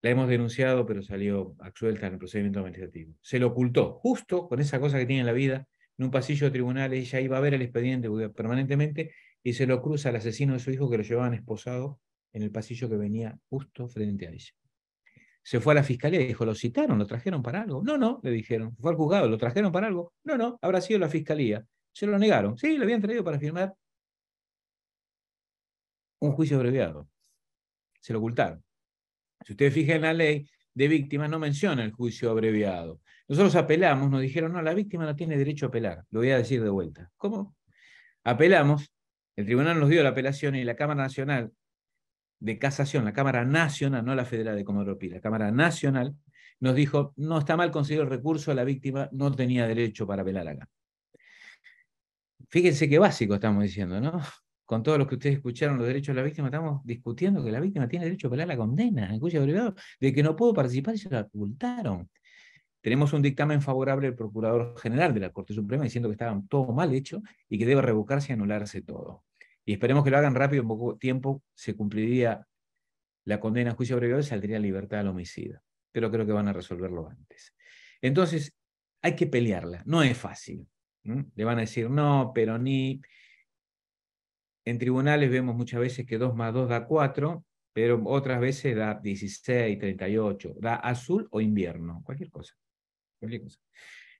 La hemos denunciado, pero salió absuelta en el procedimiento administrativo. Se lo ocultó, justo con esa cosa que tiene en la vida, en un pasillo de tribunales, ella iba a ver el expediente permanentemente y se lo cruza al asesino de su hijo que lo llevaban esposado en el pasillo que venía justo frente a ella. Se fue a la fiscalía y dijo, ¿lo citaron? ¿Lo trajeron para algo? No, no, le dijeron. Fue al juzgado, ¿lo trajeron para algo? No, no, habrá sido la fiscalía. Se lo negaron. Sí, lo habían traído para firmar un juicio abreviado. Se lo ocultaron. Si ustedes fijan la ley de víctimas, no menciona el juicio abreviado. Nosotros apelamos, nos dijeron, no, la víctima no tiene derecho a apelar. Lo voy a decir de vuelta. ¿Cómo? Apelamos, el tribunal nos dio la apelación y la Cámara Nacional de Casación, la Cámara Nacional, no la Federal de Comodoro la Cámara Nacional, nos dijo, no está mal conseguido el recurso, la víctima no tenía derecho para apelar acá. Fíjense qué básico estamos diciendo, ¿no? Con todos los que ustedes escucharon, los derechos de la víctima, estamos discutiendo que la víctima tiene derecho a apelar la condena, en de que no pudo participar y se la ocultaron. Tenemos un dictamen favorable del Procurador General de la Corte Suprema diciendo que estaba todo mal hecho y que debe revocarse y anularse todo y esperemos que lo hagan rápido, en poco tiempo se cumpliría la condena a juicio abreviado y saldría libertad al homicida. Pero creo que van a resolverlo antes. Entonces, hay que pelearla, no es fácil. Le van a decir, no, pero ni... En tribunales vemos muchas veces que 2 más 2 da 4, pero otras veces da 16, 38, da azul o invierno, cualquier cosa. Cualquier cosa.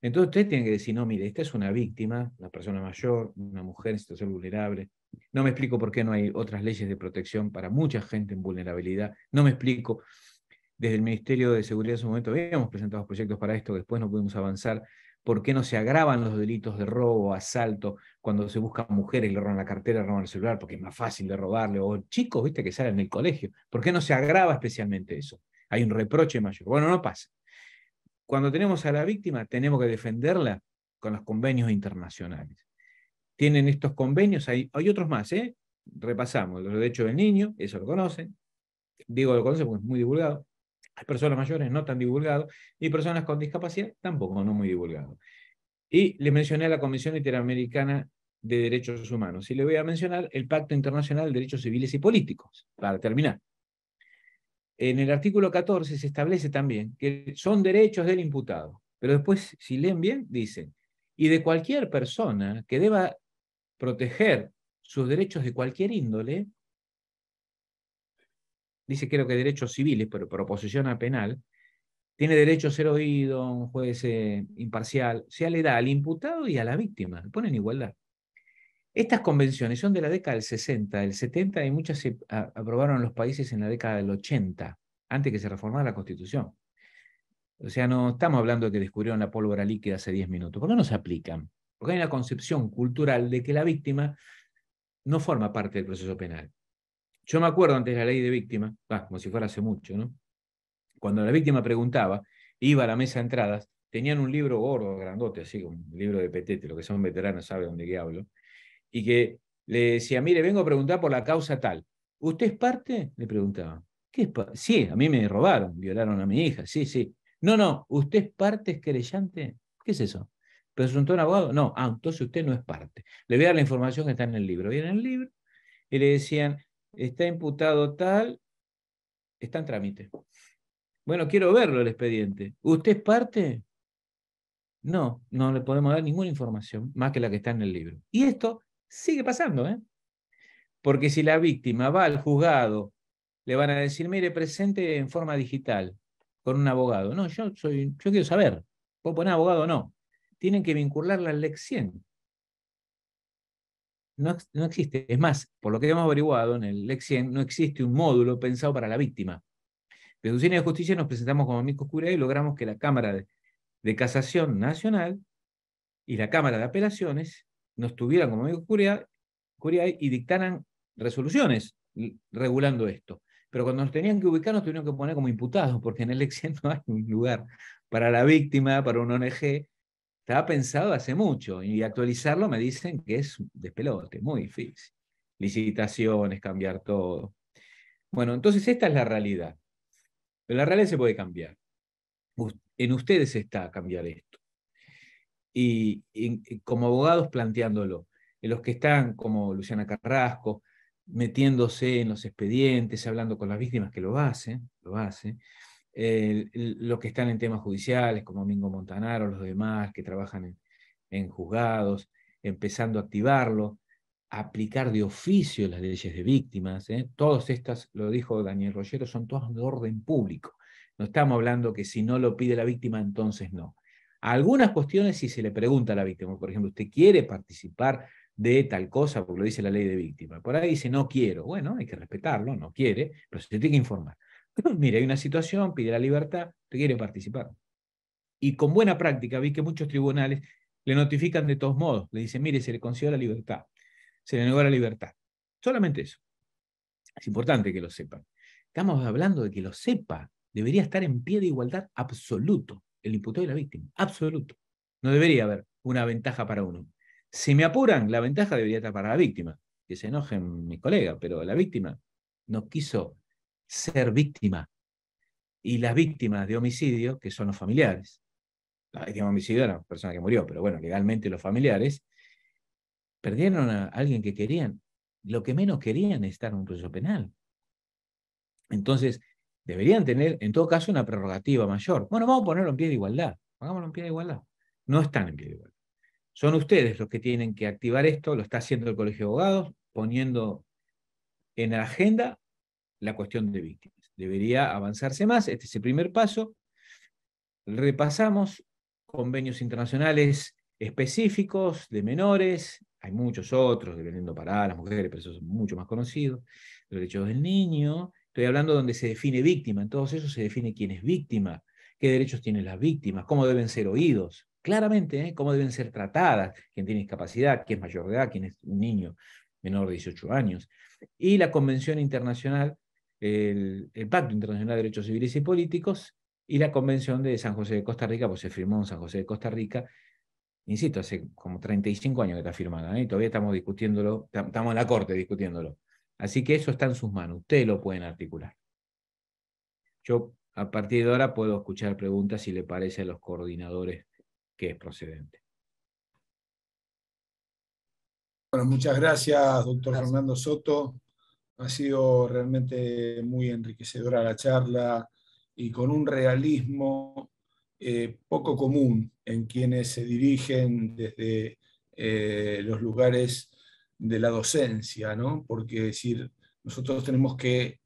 Entonces ustedes tienen que decir, no, mire, esta es una víctima, una persona mayor, una mujer en situación vulnerable, no me explico por qué no hay otras leyes de protección para mucha gente en vulnerabilidad. No me explico. Desde el Ministerio de Seguridad en su momento habíamos presentado proyectos para esto, después no pudimos avanzar. ¿Por qué no se agravan los delitos de robo, asalto, cuando se buscan mujeres, y le roban la cartera, roban el celular, porque es más fácil de robarle? O chicos, viste, que salen del colegio. ¿Por qué no se agrava especialmente eso? Hay un reproche mayor. Bueno, no pasa. Cuando tenemos a la víctima, tenemos que defenderla con los convenios internacionales tienen estos convenios, hay, otros más, ¿eh? repasamos, los derechos del niño, eso lo conocen, digo lo conocen porque es muy divulgado, hay personas mayores no tan divulgado, y personas con discapacidad tampoco no muy divulgado. Y le mencioné a la Comisión Interamericana de Derechos Humanos, y le voy a mencionar el Pacto Internacional de Derechos Civiles y Políticos, para terminar. En el artículo 14 se establece también que son derechos del imputado, pero después, si leen bien, dicen, y de cualquier persona que deba proteger sus derechos de cualquier índole, dice creo que derechos civiles, pero por oposición a penal, tiene derecho a ser oído, un juez eh, imparcial, sea le da al imputado y a la víctima, le en igualdad. Estas convenciones son de la década del 60, del 70 y muchas se aprobaron en los países en la década del 80, antes que se reformara la Constitución. O sea, no estamos hablando de que descubrieron la pólvora líquida hace 10 minutos. ¿Por qué no se aplican? Porque hay una concepción cultural de que la víctima no forma parte del proceso penal. Yo me acuerdo antes de la ley de víctima, ah, como si fuera hace mucho, ¿no? Cuando la víctima preguntaba, iba a la mesa de entradas, tenían un libro gordo, grandote, así, un libro de petete, lo que son veteranos sabe dónde qué hablo, y que le decía, mire, vengo a preguntar por la causa tal. ¿Usted es parte? Le preguntaba. ¿Qué es sí, a mí me robaron, violaron a mi hija, sí, sí. No, no, ¿usted es parte, es querellante? ¿Qué es eso? ¿Presentó un abogado? No. Ah, entonces usted no es parte. Le voy a dar la información que está en el libro. viene en el libro y le decían, está imputado tal, está en trámite. Bueno, quiero verlo el expediente. ¿Usted es parte? No, no le podemos dar ninguna información más que la que está en el libro. Y esto sigue pasando, ¿eh? Porque si la víctima va al juzgado, le van a decir, mire, presente en forma digital con un abogado. No, yo, soy, yo quiero saber, ¿puedo poner abogado o no? tienen que vincularla al Lex 100. No, existe. Es más, por lo que hemos averiguado, en el Lex 100 no existe un módulo pensado para la víctima. Desde Cine de Justicia nos presentamos como amigos curia y logramos que la Cámara de, Casación Nacional y la Cámara de Apelaciones nos tuvieran como amigos curia, y dictaran resoluciones regulando esto. Pero cuando nos tenían que ubicar, nos tuvieron que poner como imputados, porque en el Lex 100 no hay un lugar para la víctima, para un ONG, estaba pensado hace mucho y actualizarlo me dicen que es despelote, muy difícil. Licitaciones, cambiar todo. Bueno, entonces esta es la realidad. Pero la realidad se puede cambiar. En ustedes está cambiar esto. Y, eh, como abogados planteándolo, en los que están como Luciana Carrasco, metiéndose en los expedientes, hablando con las víctimas que lo hacen, lo hacen, los que están en temas judiciales, como Mingo Montanaro, los demás que trabajan en, juzgados, empezando a activarlo, aplicar de oficio las leyes de víctimas. ¿eh? Todas estas, lo dijo Daniel Rollero, son todas de orden público. No estamos hablando que si no lo pide la víctima, entonces no. algunas cuestiones si se le pregunta a la víctima, por ejemplo, ¿usted quiere participar de tal cosa? Porque lo dice la ley de víctima. Por ahí dice, no quiero. Bueno, hay que respetarlo, no quiere, pero se tiene que informar. mire, hay una situación, pide la libertad, te quiere participar. Y con buena práctica vi que muchos tribunales le notifican de todos modos, le dicen, mire, se le concedió la libertad, se le negó la libertad. Solamente eso. Es importante que lo sepan. Estamos hablando de que lo sepa. Debería estar en pie de igualdad absoluto el imputado y la víctima. Absoluto. No debería haber una ventaja para uno. Si me apuran, la ventaja debería estar para la víctima. Que se enojen mis colegas, pero la víctima no quiso ser víctima. Y las víctimas de homicidio, que son los familiares, la víctima de homicidio era la persona que murió, pero bueno, legalmente los familiares, perdieron a alguien que querían. Lo que menos querían es estar en un proceso penal. Entonces, deberían tener, en todo caso, una prerrogativa mayor. Bueno, vamos a ponerlo en pie de igualdad. pongámoslo en pie de igualdad. No están en pie de igualdad. Son ustedes los que tienen que activar esto, lo está haciendo el Colegio de Abogados, poniendo en la agenda la cuestión de víctimas. Debería avanzarse más, este es el primer paso. Repasamos convenios internacionales específicos de menores, hay muchos otros, dependiendo para las mujeres, pero eso es mucho más conocido, los derechos del niño, estoy hablando donde se define víctima, en todos esos se define quién es víctima, qué derechos tienen las víctimas, cómo deben ser oídos, claramente, ¿eh? cómo deben ser tratadas, quién tiene discapacidad, quién es mayor de edad, quién es un niño menor de 18 años. Y la Convención Internacional el, Pacto Internacional de Derechos Civiles y Políticos y la Convención de San José de Costa Rica, pues se firmó en San José de Costa Rica, insisto, hace como 35 años que está firmada, ¿eh? y todavía estamos discutiéndolo, estamos en la corte discutiéndolo. Así que eso está en sus manos, ustedes lo pueden articular. Yo a partir de ahora puedo escuchar preguntas si le parece a los coordinadores que es procedente. Bueno, muchas gracias, doctor Fernando Soto. Ha sido realmente muy enriquecedora la charla y con un realismo eh, poco común en quienes se dirigen desde eh, los lugares de la docencia, ¿no? Porque decir, nosotros tenemos que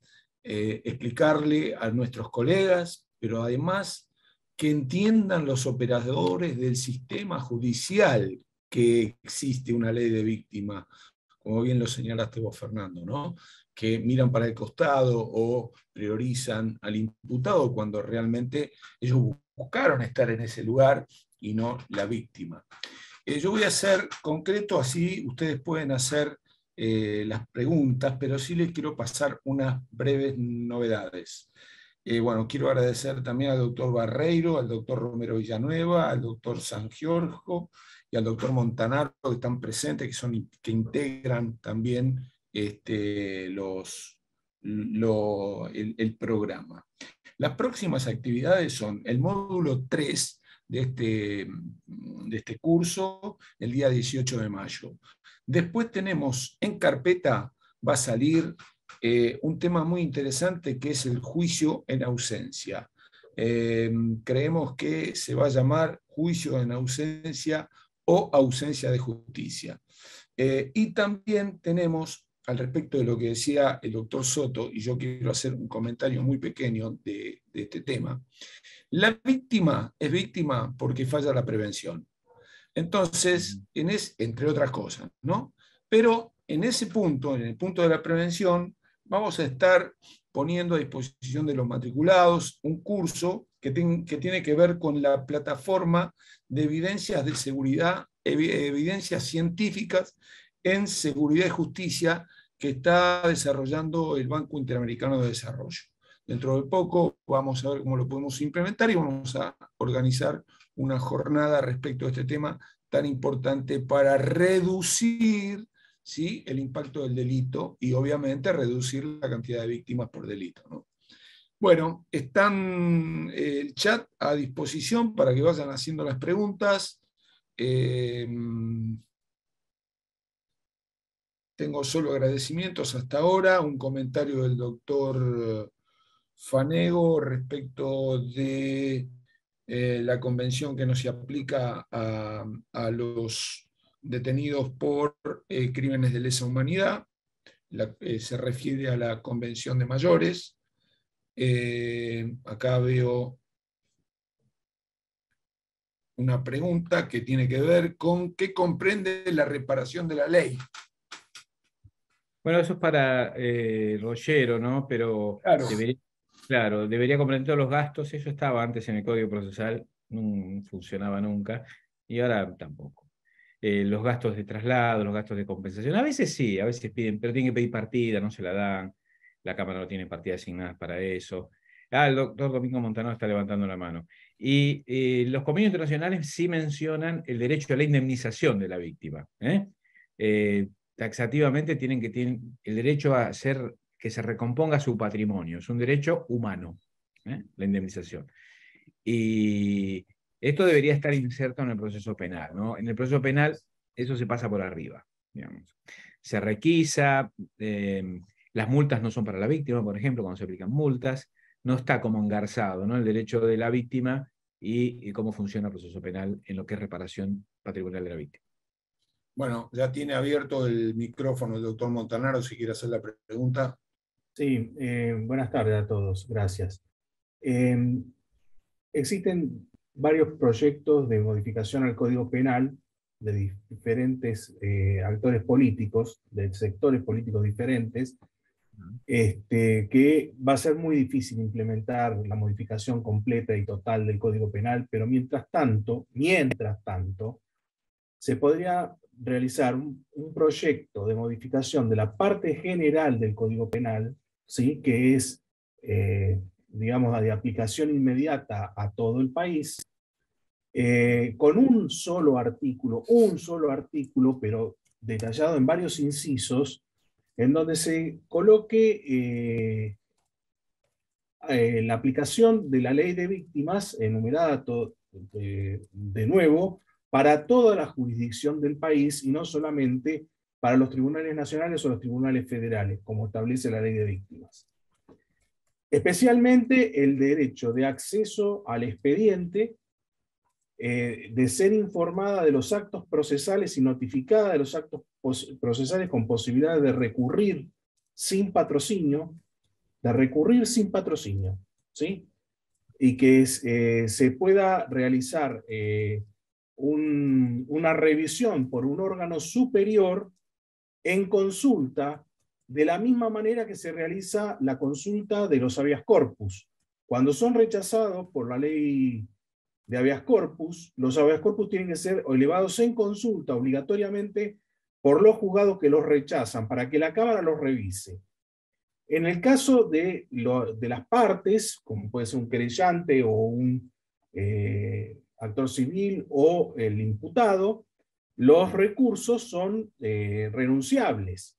eh, explicarle a nuestros colegas, pero además que entiendan los operadores del sistema judicial que existe una ley de víctima, como bien lo señalaste vos, Fernando, ¿no? que miran para el costado o priorizan al imputado cuando realmente ellos buscaron estar en ese lugar y no la víctima. Eh, yo voy a ser concreto, así ustedes pueden hacer eh, las preguntas, pero sí les quiero pasar unas breves novedades. Eh, bueno, quiero agradecer también al doctor Barreiro, al doctor Romero Villanueva, al doctor San Giorgio y al doctor Montanaro, que están presentes, que, son, que integran también este, los, el, programa. Las próximas actividades son el módulo 3 de este, de este curso, el día 18 de mayo. Después tenemos en carpeta, va a salir eh, un tema muy interesante que es el juicio en ausencia. Eh, creemos que se va a llamar juicio en ausencia o ausencia de justicia. Eh, y también tenemos, al respecto de lo que decía el doctor Soto, y yo quiero hacer un comentario muy pequeño de, de este tema, la víctima es víctima porque falla la prevención. Entonces, en es, entre otras cosas, ¿no? Pero en ese punto, en el punto de la prevención, vamos a estar poniendo a disposición de los matriculados un curso que, tiene que ver con la plataforma de evidencias de seguridad, evidencias científicas en seguridad y justicia que está desarrollando el Banco Interamericano de Desarrollo. Dentro de poco vamos a ver cómo lo podemos implementar y vamos a organizar una jornada respecto a este tema tan importante para reducir ¿sí? el impacto del delito y obviamente reducir la cantidad de víctimas por delito. ¿no? Bueno, están eh, el chat a disposición para que vayan haciendo las preguntas. Eh, tengo solo agradecimientos hasta ahora. Un comentario del doctor Fanego respecto de eh, la convención que no se aplica a, los detenidos por crímenes de lesa humanidad. se refiere a la Convención de Mayores. Eh, acá veo una pregunta que tiene que ver con qué comprende la reparación de la ley. Bueno, eso es para eh, Rogero, ¿no? Pero claro. Debería, comprender todos los gastos. Eso estaba antes en el Código Procesal, no funcionaba nunca, y ahora tampoco. Eh, los gastos de traslado, los gastos de compensación. A veces sí, a veces piden, pero tienen que pedir partida, no se la dan la Cámara no tiene partidas asignadas para eso. Ah, el doctor Domingo Montano está levantando la mano. Y eh, los convenios internacionales sí mencionan el derecho a la indemnización de la víctima. ¿eh? Eh, taxativamente tienen que tienen el derecho a hacer que se recomponga su patrimonio. Es un derecho humano, la indemnización. Y esto debería estar inserto en el proceso penal. ¿no? En el proceso penal eso se pasa por arriba. Digamos. Se requisa las multas no son para la víctima, por ejemplo, cuando se aplican multas, no está como engarzado ¿no? el derecho de la víctima y, cómo funciona el proceso penal en lo que es reparación patrimonial de la víctima. Bueno, ya tiene abierto el micrófono el doctor Montanaro, si quiere hacer la pregunta. Sí, eh, buenas tardes a todos, gracias. Em, existen varios proyectos de modificación al Código Penal de diferentes eh, actores políticos, de sectores políticos diferentes, este, que va a ser muy difícil implementar la modificación completa y total del Código Penal, pero mientras tanto, mientras tanto, se podría realizar un, proyecto de modificación de la parte general del Código Penal, ¿sí? que es, eh, digamos, de aplicación inmediata a todo el país, eh, con un solo artículo, un solo artículo, pero detallado en varios incisos, en donde se coloque eh, eh, la aplicación de la ley de víctimas, enumerada de, nuevo, para toda la jurisdicción del país y no solamente para los tribunales nacionales o los tribunales federales, como establece la ley de víctimas. Especialmente el derecho de acceso al expediente, eh, de ser informada de los actos procesales y notificada de los actos procesales con posibilidad de recurrir sin patrocinio, de recurrir sin patrocinio, ¿sí? Y que eh, se pueda realizar eh, una revisión por un órgano superior en consulta de la misma manera que se realiza la consulta de los habeas corpus. Cuando son rechazados por la ley de habeas corpus, los habeas corpus tienen que ser elevados en consulta obligatoriamente por los juzgados que los rechazan para que la Cámara los revise. En el caso de, las partes, como puede ser un querellante o un eh, actor civil o el imputado, los recursos son eh, renunciables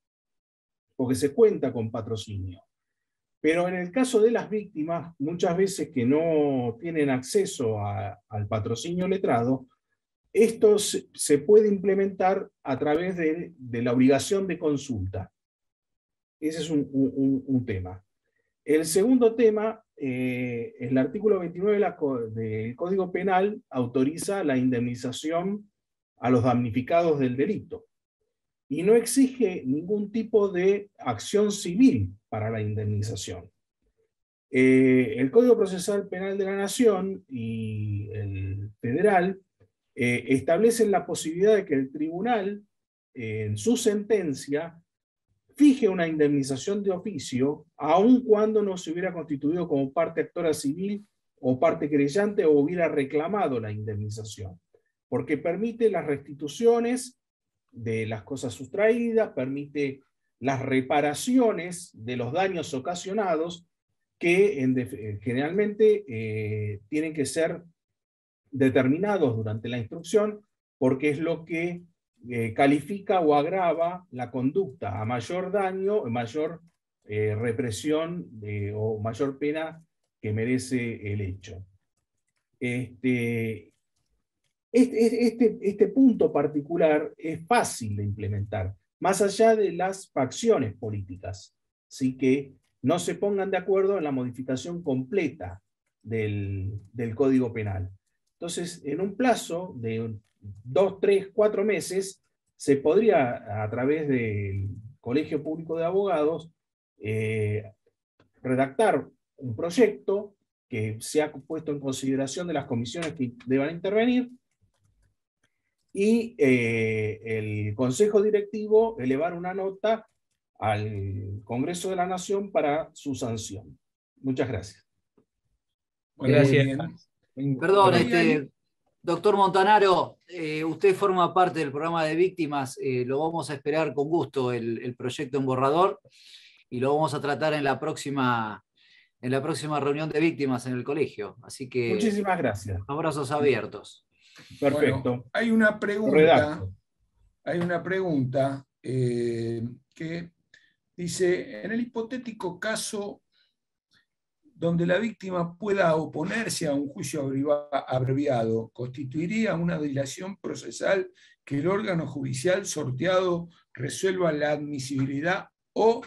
porque se cuenta con patrocinio. Pero en el caso de las víctimas, muchas veces que no tienen acceso al patrocinio letrado, esto se puede implementar a través de, la obligación de consulta. Ese es un, tema. El segundo tema, es eh, el artículo 29 del Código Penal autoriza la indemnización a los damnificados del delito y no exige ningún tipo de acción civil para la indemnización. Eh, el Código Procesal Penal de la Nación y el federal eh, establecen la posibilidad de que el tribunal, eh, en su sentencia, fije una indemnización de oficio, aun cuando no se hubiera constituido como parte actora civil o parte creyente o hubiera reclamado la indemnización, porque permite las restituciones de las cosas sustraídas, permite las reparaciones de los daños ocasionados que eh, generalmente tienen que ser determinados durante la instrucción porque es lo que eh, califica o agrava la conducta a mayor daño, mayor eh, represión eh, o mayor pena que merece el hecho. Este, este, este, punto particular es fácil de implementar, más allá de las facciones políticas. Así que no se pongan de acuerdo en la modificación completa del, del Código Penal. Entonces, en un plazo de dos, tres, cuatro meses, se podría, a través del Colegio Público de Abogados, eh, redactar un proyecto que se ha puesto en consideración de las comisiones que deban intervenir y eh, el Consejo Directivo elevar una nota al Congreso de la Nación para su sanción. Muchas gracias. Gracias. Perdón, este, doctor Montanaro, eh, usted forma parte del programa de víctimas, eh, lo vamos a esperar con gusto el, proyecto en borrador y lo vamos a tratar en la próxima en la próxima reunión de víctimas en el colegio. Así que. Muchísimas gracias. Abrazos abiertos. Perfecto. hay una pregunta. Hay una pregunta eh, que dice: en el hipotético caso donde la víctima pueda oponerse a un juicio abreviado, constituiría una dilación procesal que el órgano judicial sorteado resuelva la admisibilidad o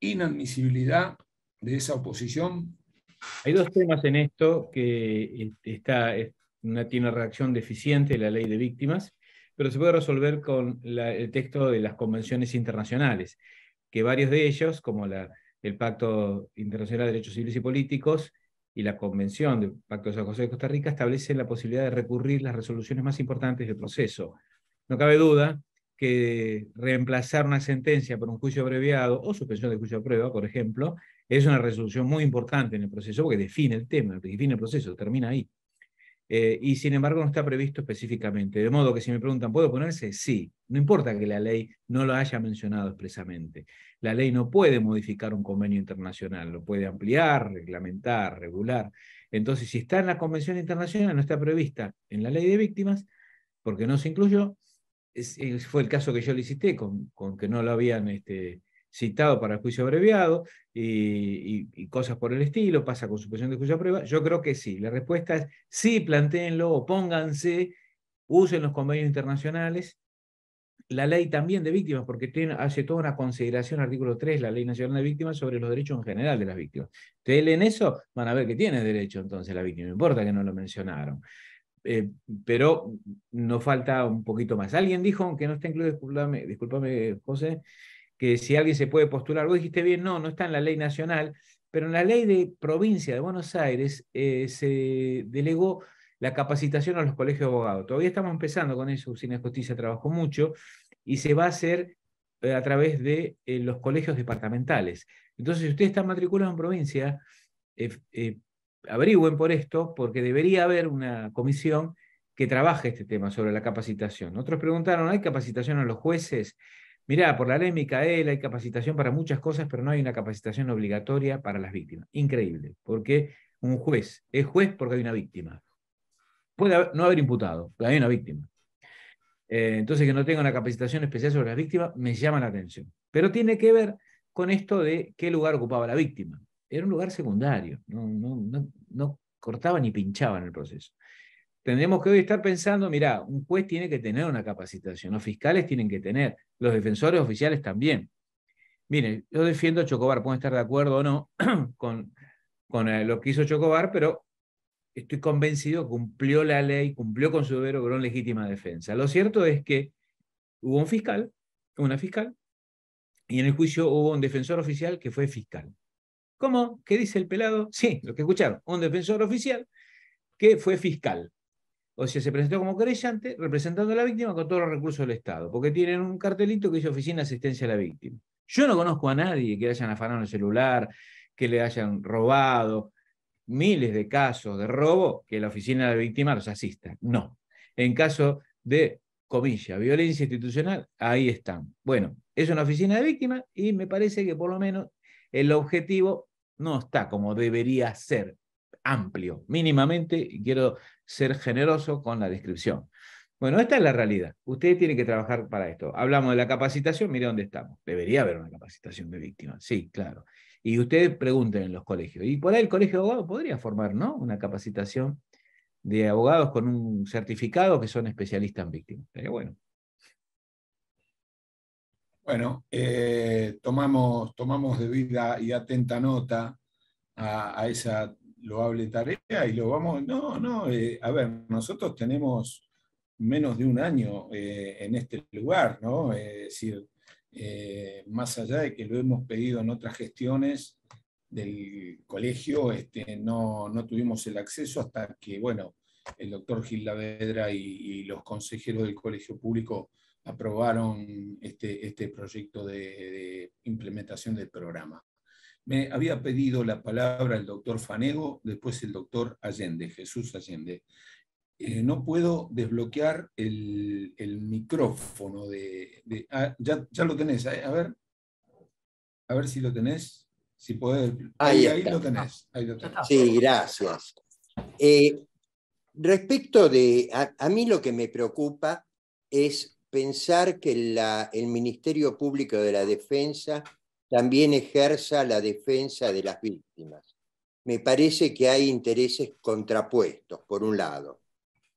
inadmisibilidad de esa oposición? Hay dos temas en esto que este, está, una tiene reacción deficiente la ley de víctimas, pero se puede resolver con el texto de las convenciones internacionales, que varios de ellos, como la el Pacto Internacional de Derechos Civiles y Políticos y la Convención del Pacto de San José de Costa Rica establecen la posibilidad de recurrir las resoluciones más importantes del proceso. No cabe duda que reemplazar una sentencia por un juicio abreviado o suspensión de juicio a prueba, por ejemplo, es una resolución muy importante en el proceso porque define el tema, define el proceso, termina ahí. Eh, y sin embargo no está previsto específicamente. De modo que si me preguntan, ¿puedo ponerse? Sí, no importa que la ley no lo haya mencionado expresamente. La ley no puede modificar un convenio internacional, lo puede ampliar, reglamentar, regular. Entonces, si está en la Convención Internacional, no está prevista en la ley de víctimas, porque no se incluyó, fue el caso que yo le con, con que no lo habían este, citado para el juicio abreviado y, cosas por el estilo, pasa con suspensión de juicio a prueba. Yo creo que sí. La respuesta es sí, planteenlo, opónganse, usen los convenios internacionales. La ley también de víctimas, porque tiene, hace toda una consideración, artículo 3, la ley nacional de víctimas, sobre los derechos en general de las víctimas. Ustedes leen eso, van a ver que tiene derecho entonces la víctima, no importa que no lo mencionaron. Eh, pero nos falta un poquito más. Alguien dijo, aunque no está incluido, disculpame discúlpame José, que si alguien se puede postular, vos dijiste bien, no, no está en la ley nacional, pero en la ley de provincia de Buenos Aires eh, se delegó la capacitación a los colegios de abogados. Todavía estamos empezando con eso, Cine Justicia trabajó mucho y se va a hacer eh, a través de eh, los colegios departamentales. Entonces, si usted está matriculado en provincia, averigüen por esto, porque debería haber una comisión que trabaje este tema sobre la capacitación. Otros preguntaron, ¿hay capacitación a los jueces? Mirá, por la ley Micaela hay capacitación para muchas cosas, pero no hay una capacitación obligatoria para las víctimas. Increíble, porque un juez es juez porque hay una víctima. Puede no haber imputado, pero hay una víctima. Eh, entonces, que no tenga una capacitación especial sobre las víctimas me llama la atención. Pero tiene que ver con esto de qué lugar ocupaba la víctima. Era un lugar secundario, no, no, no cortaba ni pinchaba en el proceso. Tendremos que hoy estar pensando, mira, un juez tiene que tener una capacitación, los fiscales tienen que tener, los defensores oficiales también. Mire, yo defiendo a Chocobar, pueden estar de acuerdo o no con, con eh, lo que hizo Chocobar, pero estoy convencido cumplió la ley, cumplió con su deber, obró en legítima defensa. Lo cierto es que hubo un fiscal, una fiscal, y en el juicio hubo un defensor oficial que fue fiscal. ¿Cómo? ¿Qué dice el pelado? Sí, lo que escucharon, un defensor oficial que fue fiscal. O sea, se presentó como creyente representando a la víctima con todos los recursos del Estado, porque tienen un cartelito que dice Oficina de Asistencia a la Víctima. Yo no conozco a nadie que le hayan afanado el celular, que le hayan robado, miles de casos de robo que la oficina de la víctima los asista. No. En caso de, comilla, violencia institucional, ahí están. Bueno, es una oficina de víctima y me parece que por lo menos el objetivo no está como debería ser amplio. Mínimamente quiero ser generoso con la descripción. Bueno, esta es la realidad. Ustedes tienen que trabajar para esto. Hablamos de la capacitación, mire dónde estamos. Debería haber una capacitación de víctimas, sí, claro. Y ustedes pregunten en los colegios. Y por ahí el colegio de abogados podría formar, ¿no? Una capacitación de abogados con un certificado que son especialistas en víctimas. Estaría bueno. Bueno, eh, tomamos, tomamos de y atenta nota a esa lo hable tarea y lo vamos, no, no, eh, a ver, nosotros tenemos menos de un año eh, en este lugar, ¿no? es decir, eh, más allá de que lo hemos pedido en otras gestiones del colegio, este, no, no tuvimos el acceso hasta que, bueno, el doctor Gil Lavedra y, los consejeros del colegio público aprobaron este, este proyecto de implementación del programa. Me había pedido la palabra el doctor Fanego, después el doctor Allende, Jesús Allende. Eh, no puedo desbloquear el, micrófono de... Ah, ya, lo tenés, eh, a ver. A ver si lo tenés, si podés. Ahí, lo tenés. Sí, gracias. Eh, respecto de... A, mí lo que me preocupa es pensar que la, el Ministerio Público de la Defensa también ejerza la defensa de las víctimas. Me parece que hay intereses contrapuestos, por un lado.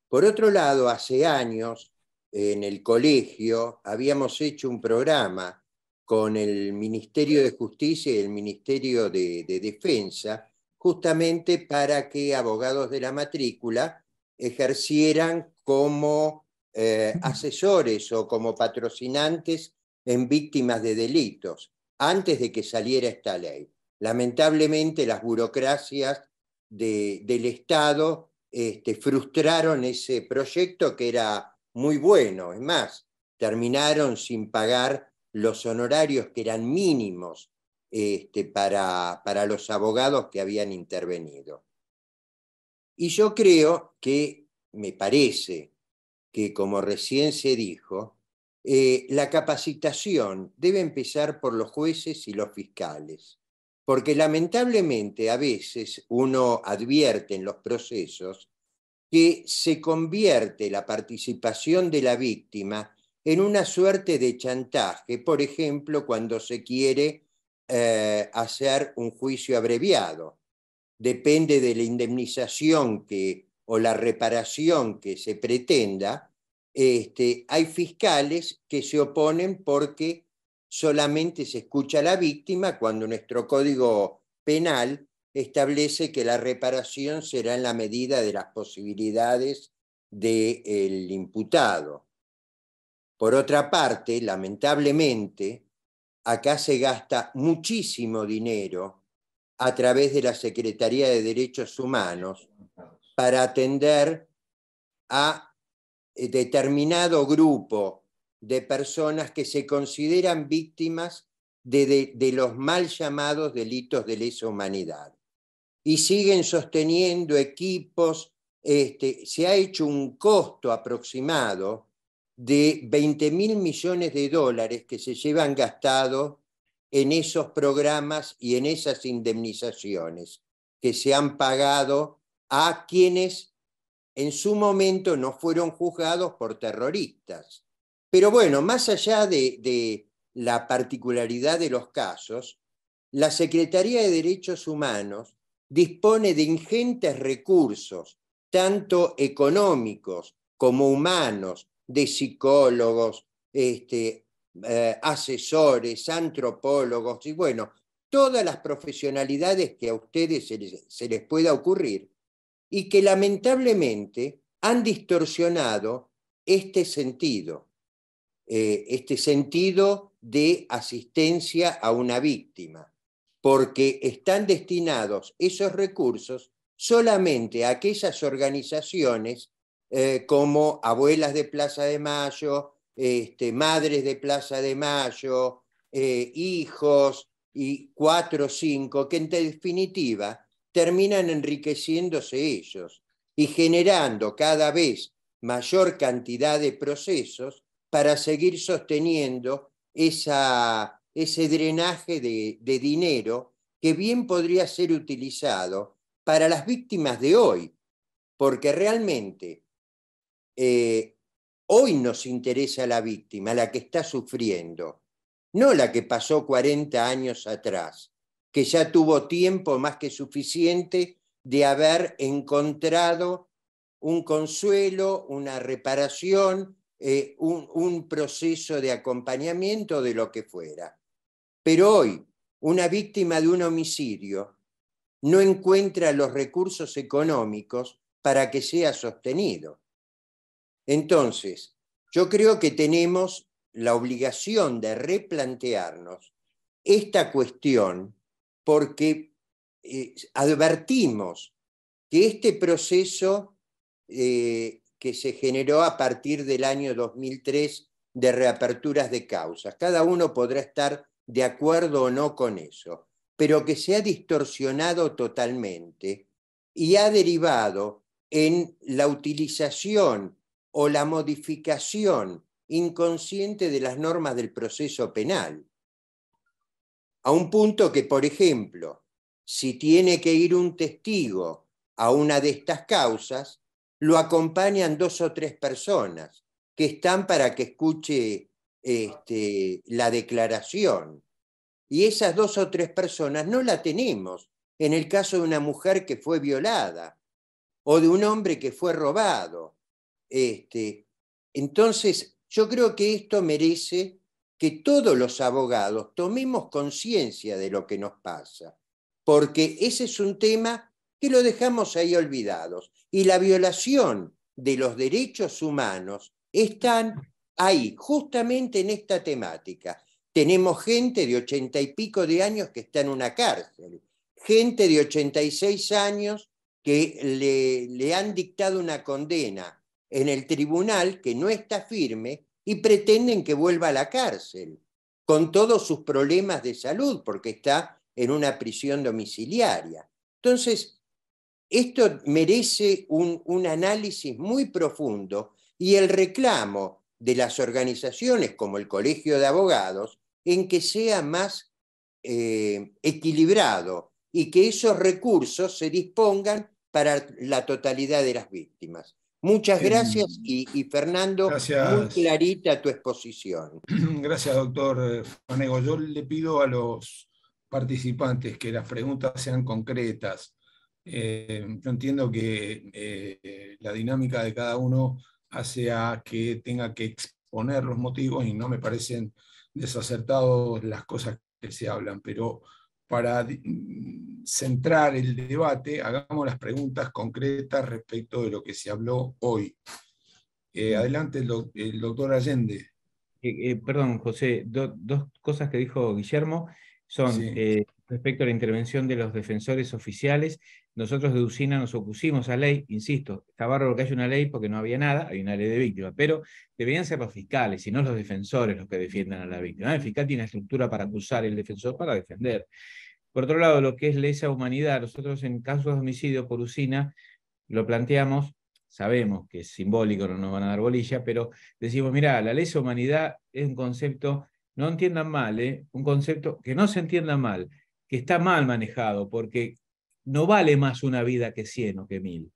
Por otro lado, hace años, en el colegio, habíamos hecho un programa con el Ministerio de Justicia y el Ministerio de, Defensa, justamente para que abogados de la matrícula ejercieran como eh, asesores o como patrocinantes en víctimas de delitos antes de que saliera esta ley. Lamentablemente las burocracias del Estado este, frustraron ese proyecto que era muy bueno. Es más, terminaron sin pagar los honorarios que eran mínimos este, para los abogados que habían intervenido. Y yo creo que, me parece, que como recién se dijo, eh, la capacitación debe empezar por los jueces y los fiscales, porque lamentablemente a veces uno advierte en los procesos que se convierte la participación de la víctima en una suerte de chantaje, por ejemplo, cuando se quiere eh, hacer un juicio abreviado. Depende de la indemnización que, o la reparación que se pretenda, este, hay fiscales que se oponen porque solamente se escucha a la víctima cuando nuestro código penal establece que la reparación será en la medida de las posibilidades del imputado. Por otra parte, lamentablemente, acá se gasta muchísimo dinero a través de la Secretaría de Derechos Humanos para atender a eh, determinado grupo de personas que se consideran víctimas de, los mal llamados delitos de lesa humanidad. Y siguen sosteniendo equipos, este, se ha hecho un costo aproximado de 20 mil millones de dólares que se llevan gastado en esos programas y en esas indemnizaciones que se han pagado a quienes en su momento no fueron juzgados por terroristas. Pero bueno, más allá de, la particularidad de los casos, la Secretaría de Derechos Humanos dispone de ingentes recursos, tanto económicos como humanos, de psicólogos, este, eh, asesores, antropólogos y bueno, todas las profesionalidades que a ustedes se les pueda ocurrir y que lamentablemente han distorsionado este sentido, eh, este sentido de asistencia a una víctima, porque están destinados esos recursos solamente a aquellas organizaciones eh, como Abuelas de Plaza de Mayo, este, Madres de Plaza de Mayo, eh, Hijos y cuatro o cinco, que en definitiva terminan enriqueciéndose ellos y generando cada vez mayor cantidad de procesos para seguir sosteniendo ese drenaje de, dinero que bien podría ser utilizado para las víctimas de hoy, porque realmente eh, hoy nos interesa la víctima, la que está sufriendo, no la que pasó 40 años atrás que ya tuvo tiempo más que suficiente de haber encontrado un consuelo, una reparación, eh, un proceso de acompañamiento de lo que fuera. Pero hoy, una víctima de un homicidio no encuentra los recursos económicos para que sea sostenido. Entonces, yo creo que tenemos la obligación de replantearnos esta cuestión porque eh, advertimos que este proceso eh, que se generó a partir del año 2003 de reaperturas de causas, cada uno podrá estar de acuerdo o no con eso, pero que se ha distorsionado totalmente y ha derivado en la utilización o la modificación inconsciente de las normas del proceso penal a un punto que, por ejemplo, si tiene que ir un testigo a una de estas causas, lo acompañan dos o tres personas que están para que escuche este, la declaración. Y esas dos o tres personas no la tenemos en el caso de una mujer que fue violada o de un hombre que fue robado. Este, entonces, yo creo que esto merece que todos los abogados tomemos conciencia de lo que nos pasa, porque ese es un tema que lo dejamos ahí olvidados. Y la violación de los derechos humanos están ahí, justamente en esta temática. Tenemos gente de ochenta y pico de años que está en una cárcel, gente de 86 años que le han dictado una condena en el tribunal que no está firme y pretenden que vuelva a la cárcel, con todos sus problemas de salud, porque está en una prisión domiciliaria. Entonces, esto merece un, análisis muy profundo y el reclamo de las organizaciones como el Colegio de Abogados en que sea más eh, equilibrado y que esos recursos se dispongan para la totalidad de las víctimas. Muchas em, gracias y, Fernando, muy clarita tu exposición. Gracias, doctor eh, Fanego. Yo le pido a los participantes que las preguntas sean concretas. Eh, yo entiendo que eh, la dinámica de cada uno hace a que tenga que exponer los motivos y no me parecen desacertados las cosas que se hablan, pero para mm, centrar el debate, hagamos las preguntas concretas respecto de lo que se habló hoy. Eh, adelante, el, doctor Allende. Eh, eh, perdón, José, dos cosas que dijo Guillermo son respecto a la intervención de los defensores oficiales nosotros de Ucina nos opusimos a ley, insisto, está bárbaro que haya una ley porque no había nada, hay una ley de víctima, pero deberían ser los fiscales y no los defensores los que defiendan a la víctima. El fiscal tiene estructura para acusar, el defensor para defender. Por otro lado, lo que es lesa humanidad, nosotros en casos de homicidio por Ucina lo planteamos, sabemos que es simbólico, no nos van a dar bolilla, pero decimos, mira, la lesa humanidad es un concepto, no entiendan mal, ¿eh? un concepto que no se entienda mal, que está mal manejado, porque no vale más una vida que 100 o que 1000.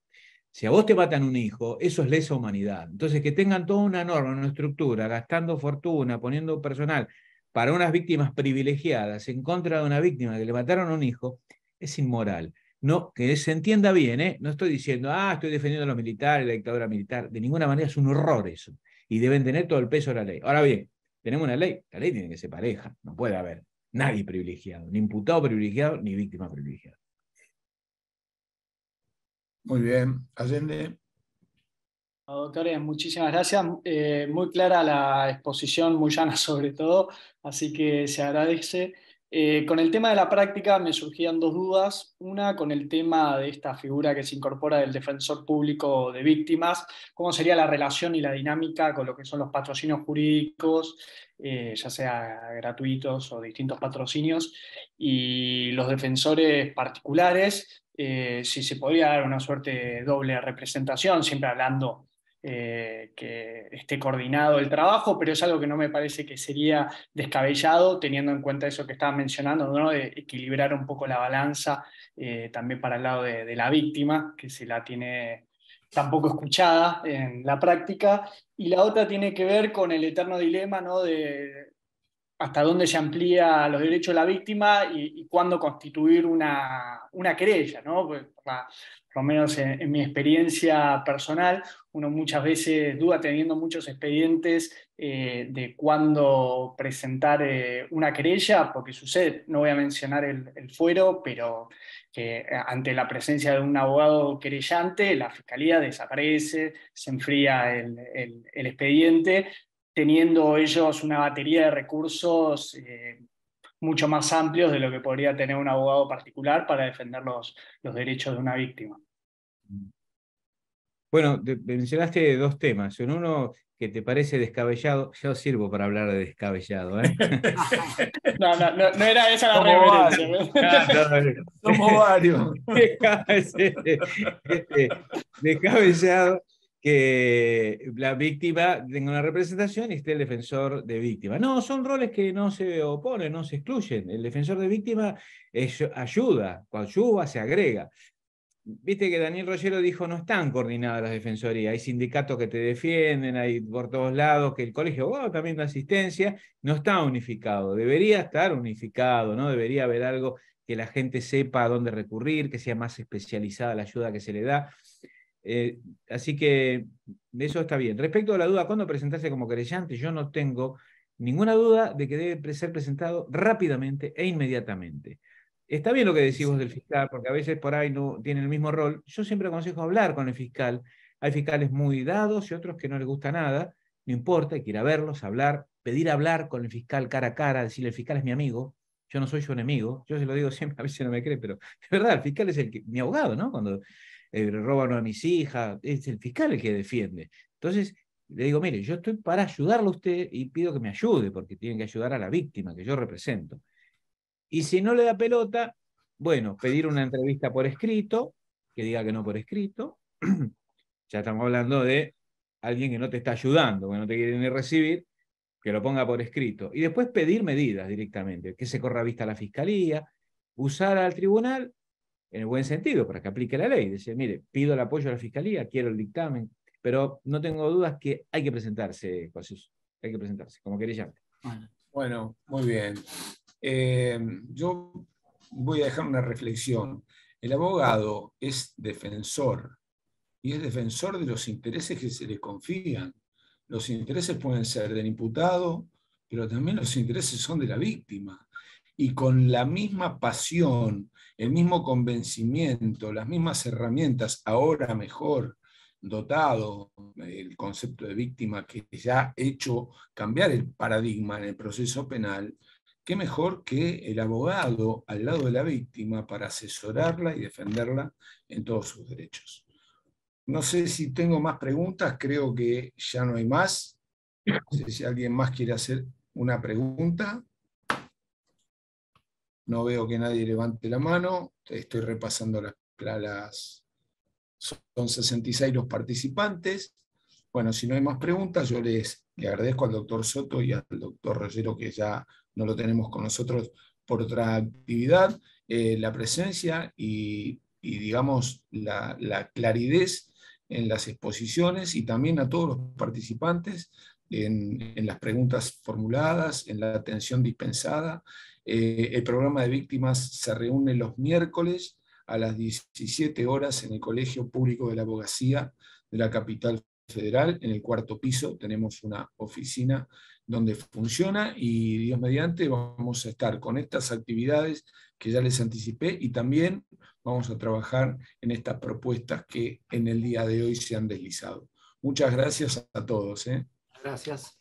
Si a vos te matan un hijo, eso es lesa humanidad. Entonces, que tengan toda una norma, una estructura, gastando fortuna, poniendo personal para unas víctimas privilegiadas en contra de una víctima que le mataron a un hijo, es inmoral. No, que se entienda bien, ¿eh? no estoy diciendo, ah, estoy defendiendo a los militares, la dictadura militar. De ninguna manera es un horror eso. Y deben tener todo el peso de la ley. Ahora bien, tenemos una ley, la ley tiene que ser pareja, no puede haber nadie privilegiado, ni imputado privilegiado, ni víctima privilegiada. Muy bien. Allende. Doctores, eh, muchísimas gracias. Eh, muy clara la exposición, muy llana sobre todo, así que se agradece. Eh, con el tema de la práctica me surgían dos dudas. Una con el tema de esta figura que se incorpora del defensor público de víctimas, cómo sería la relación y la dinámica con lo que son los patrocinios jurídicos, ya sea gratuitos o distintos patrocinios, y los defensores particulares, eh, si se podría dar una suerte de doble representación, siempre hablando eh, que esté coordinado el trabajo, pero es algo que no me parece que sería descabellado, teniendo en cuenta eso que estaba mencionando, ¿no? de equilibrar un poco la balanza eh, también para el lado de, de, la víctima, que se la tiene tampoco escuchada en la práctica, y la otra tiene que ver con el eterno dilema ¿no? de hasta dónde se amplía los derechos de la víctima y, cuándo constituir una, una querella, ¿no? Pues, por lo menos en, mi experiencia personal, uno muchas veces duda teniendo muchos expedientes eh, de cuándo presentar eh, una querella, porque sucede, no voy a mencionar el, fuero, pero que eh, ante la presencia de un abogado querellante, la fiscalía desaparece, se enfría el, el expediente teniendo ellos una batería de recursos eh, mucho más amplios de lo que podría tener un abogado particular para defender los, los derechos de una víctima. Bueno, mencionaste dos temas. En uno que te parece descabellado, yo sirvo para hablar de descabellado. ¿eh? no, no, no, no, era esa la reverencia. Somos varios. Descabellado. Este, que la víctima tenga una representación y esté el defensor de víctima. No, son roles que no se oponen, no se excluyen. El defensor de víctima es, ayuda, se agrega. Viste que Daniel Rollero dijo, no están coordinadas las defensorías, hay sindicatos que te defienden, hay por todos lados, que el colegio bueno, también da asistencia, no está unificado, debería estar unificado, ¿no? Debería haber algo que la gente sepa a dónde recurrir, que sea más especializada la ayuda que se le da. Eh, así que eso está bien. Respecto a la duda, ¿cuándo presentarse como querellante? Yo no tengo ninguna duda de que debe ser presentado rápidamente e inmediatamente. Está bien lo que decimos del fiscal, porque a veces por ahí no tienen el mismo rol. Yo siempre aconsejo hablar con el fiscal. Hay fiscales muy dados y otros que no les gusta nada. No importa, hay que ir a verlos, hablar, pedir hablar con el fiscal cara a cara, decirle, el fiscal es mi amigo, yo no soy su enemigo. Yo se lo digo siempre, a veces no me cree, pero de verdad, el fiscal es el mi abogado, ¿no? Cuando eh, roban a mis hijas, es el fiscal el que defiende. Entonces, le digo, mire, yo estoy para ayudarle a usted y pido que me ayude, porque tiene que ayudar a la víctima que yo represento. Y si no le da pelota, bueno, pedir una entrevista por escrito, que diga que no por escrito. ya estamos hablando de alguien que no te está ayudando, que no te quiere ni recibir, que lo ponga por escrito. Y después pedir medidas directamente, que se corra vista a la fiscalía, usar al tribunal en el buen sentido, para que aplique la ley. Dice, mire, pido el apoyo a la fiscalía, quiero el dictamen, pero no tengo dudas que hay que presentarse, José, hay que presentarse, como querellante. Bueno, muy bien. Em, yo voy a dejar una reflexión. El abogado es defensor y es defensor de los intereses que se le confían. Los intereses pueden ser del imputado, pero también los intereses son de la víctima. Y con la misma pasión el mismo convencimiento, las mismas herramientas, ahora mejor dotado, el concepto de víctima que ya ha hecho cambiar el paradigma en el proceso penal, qué mejor que el abogado al lado de la víctima para asesorarla y defenderla en todos sus derechos. No sé si tengo más preguntas, creo que ya no hay más. No sé si alguien más quiere hacer una pregunta no veo que nadie levante la mano, estoy repasando las, las... Son 66 los participantes. Bueno, si no hay más preguntas, yo les, agradezco al doctor Soto y al doctor Rollero, que ya no lo tenemos con nosotros por otra actividad, eh, la presencia y, digamos, la, claridad en las exposiciones y también a todos los participantes en las preguntas formuladas, en la atención dispensada eh, el programa de víctimas se reúne los miércoles a las 17 horas en el Colegio Público de la Abogacía de la capital federal. En el cuarto piso tenemos una oficina donde funciona y Dios mediante vamos a estar con estas actividades que ya les anticipé y también vamos a trabajar en estas propuestas que en el día de hoy se han deslizado. Muchas gracias a todos. ¿eh? Gracias.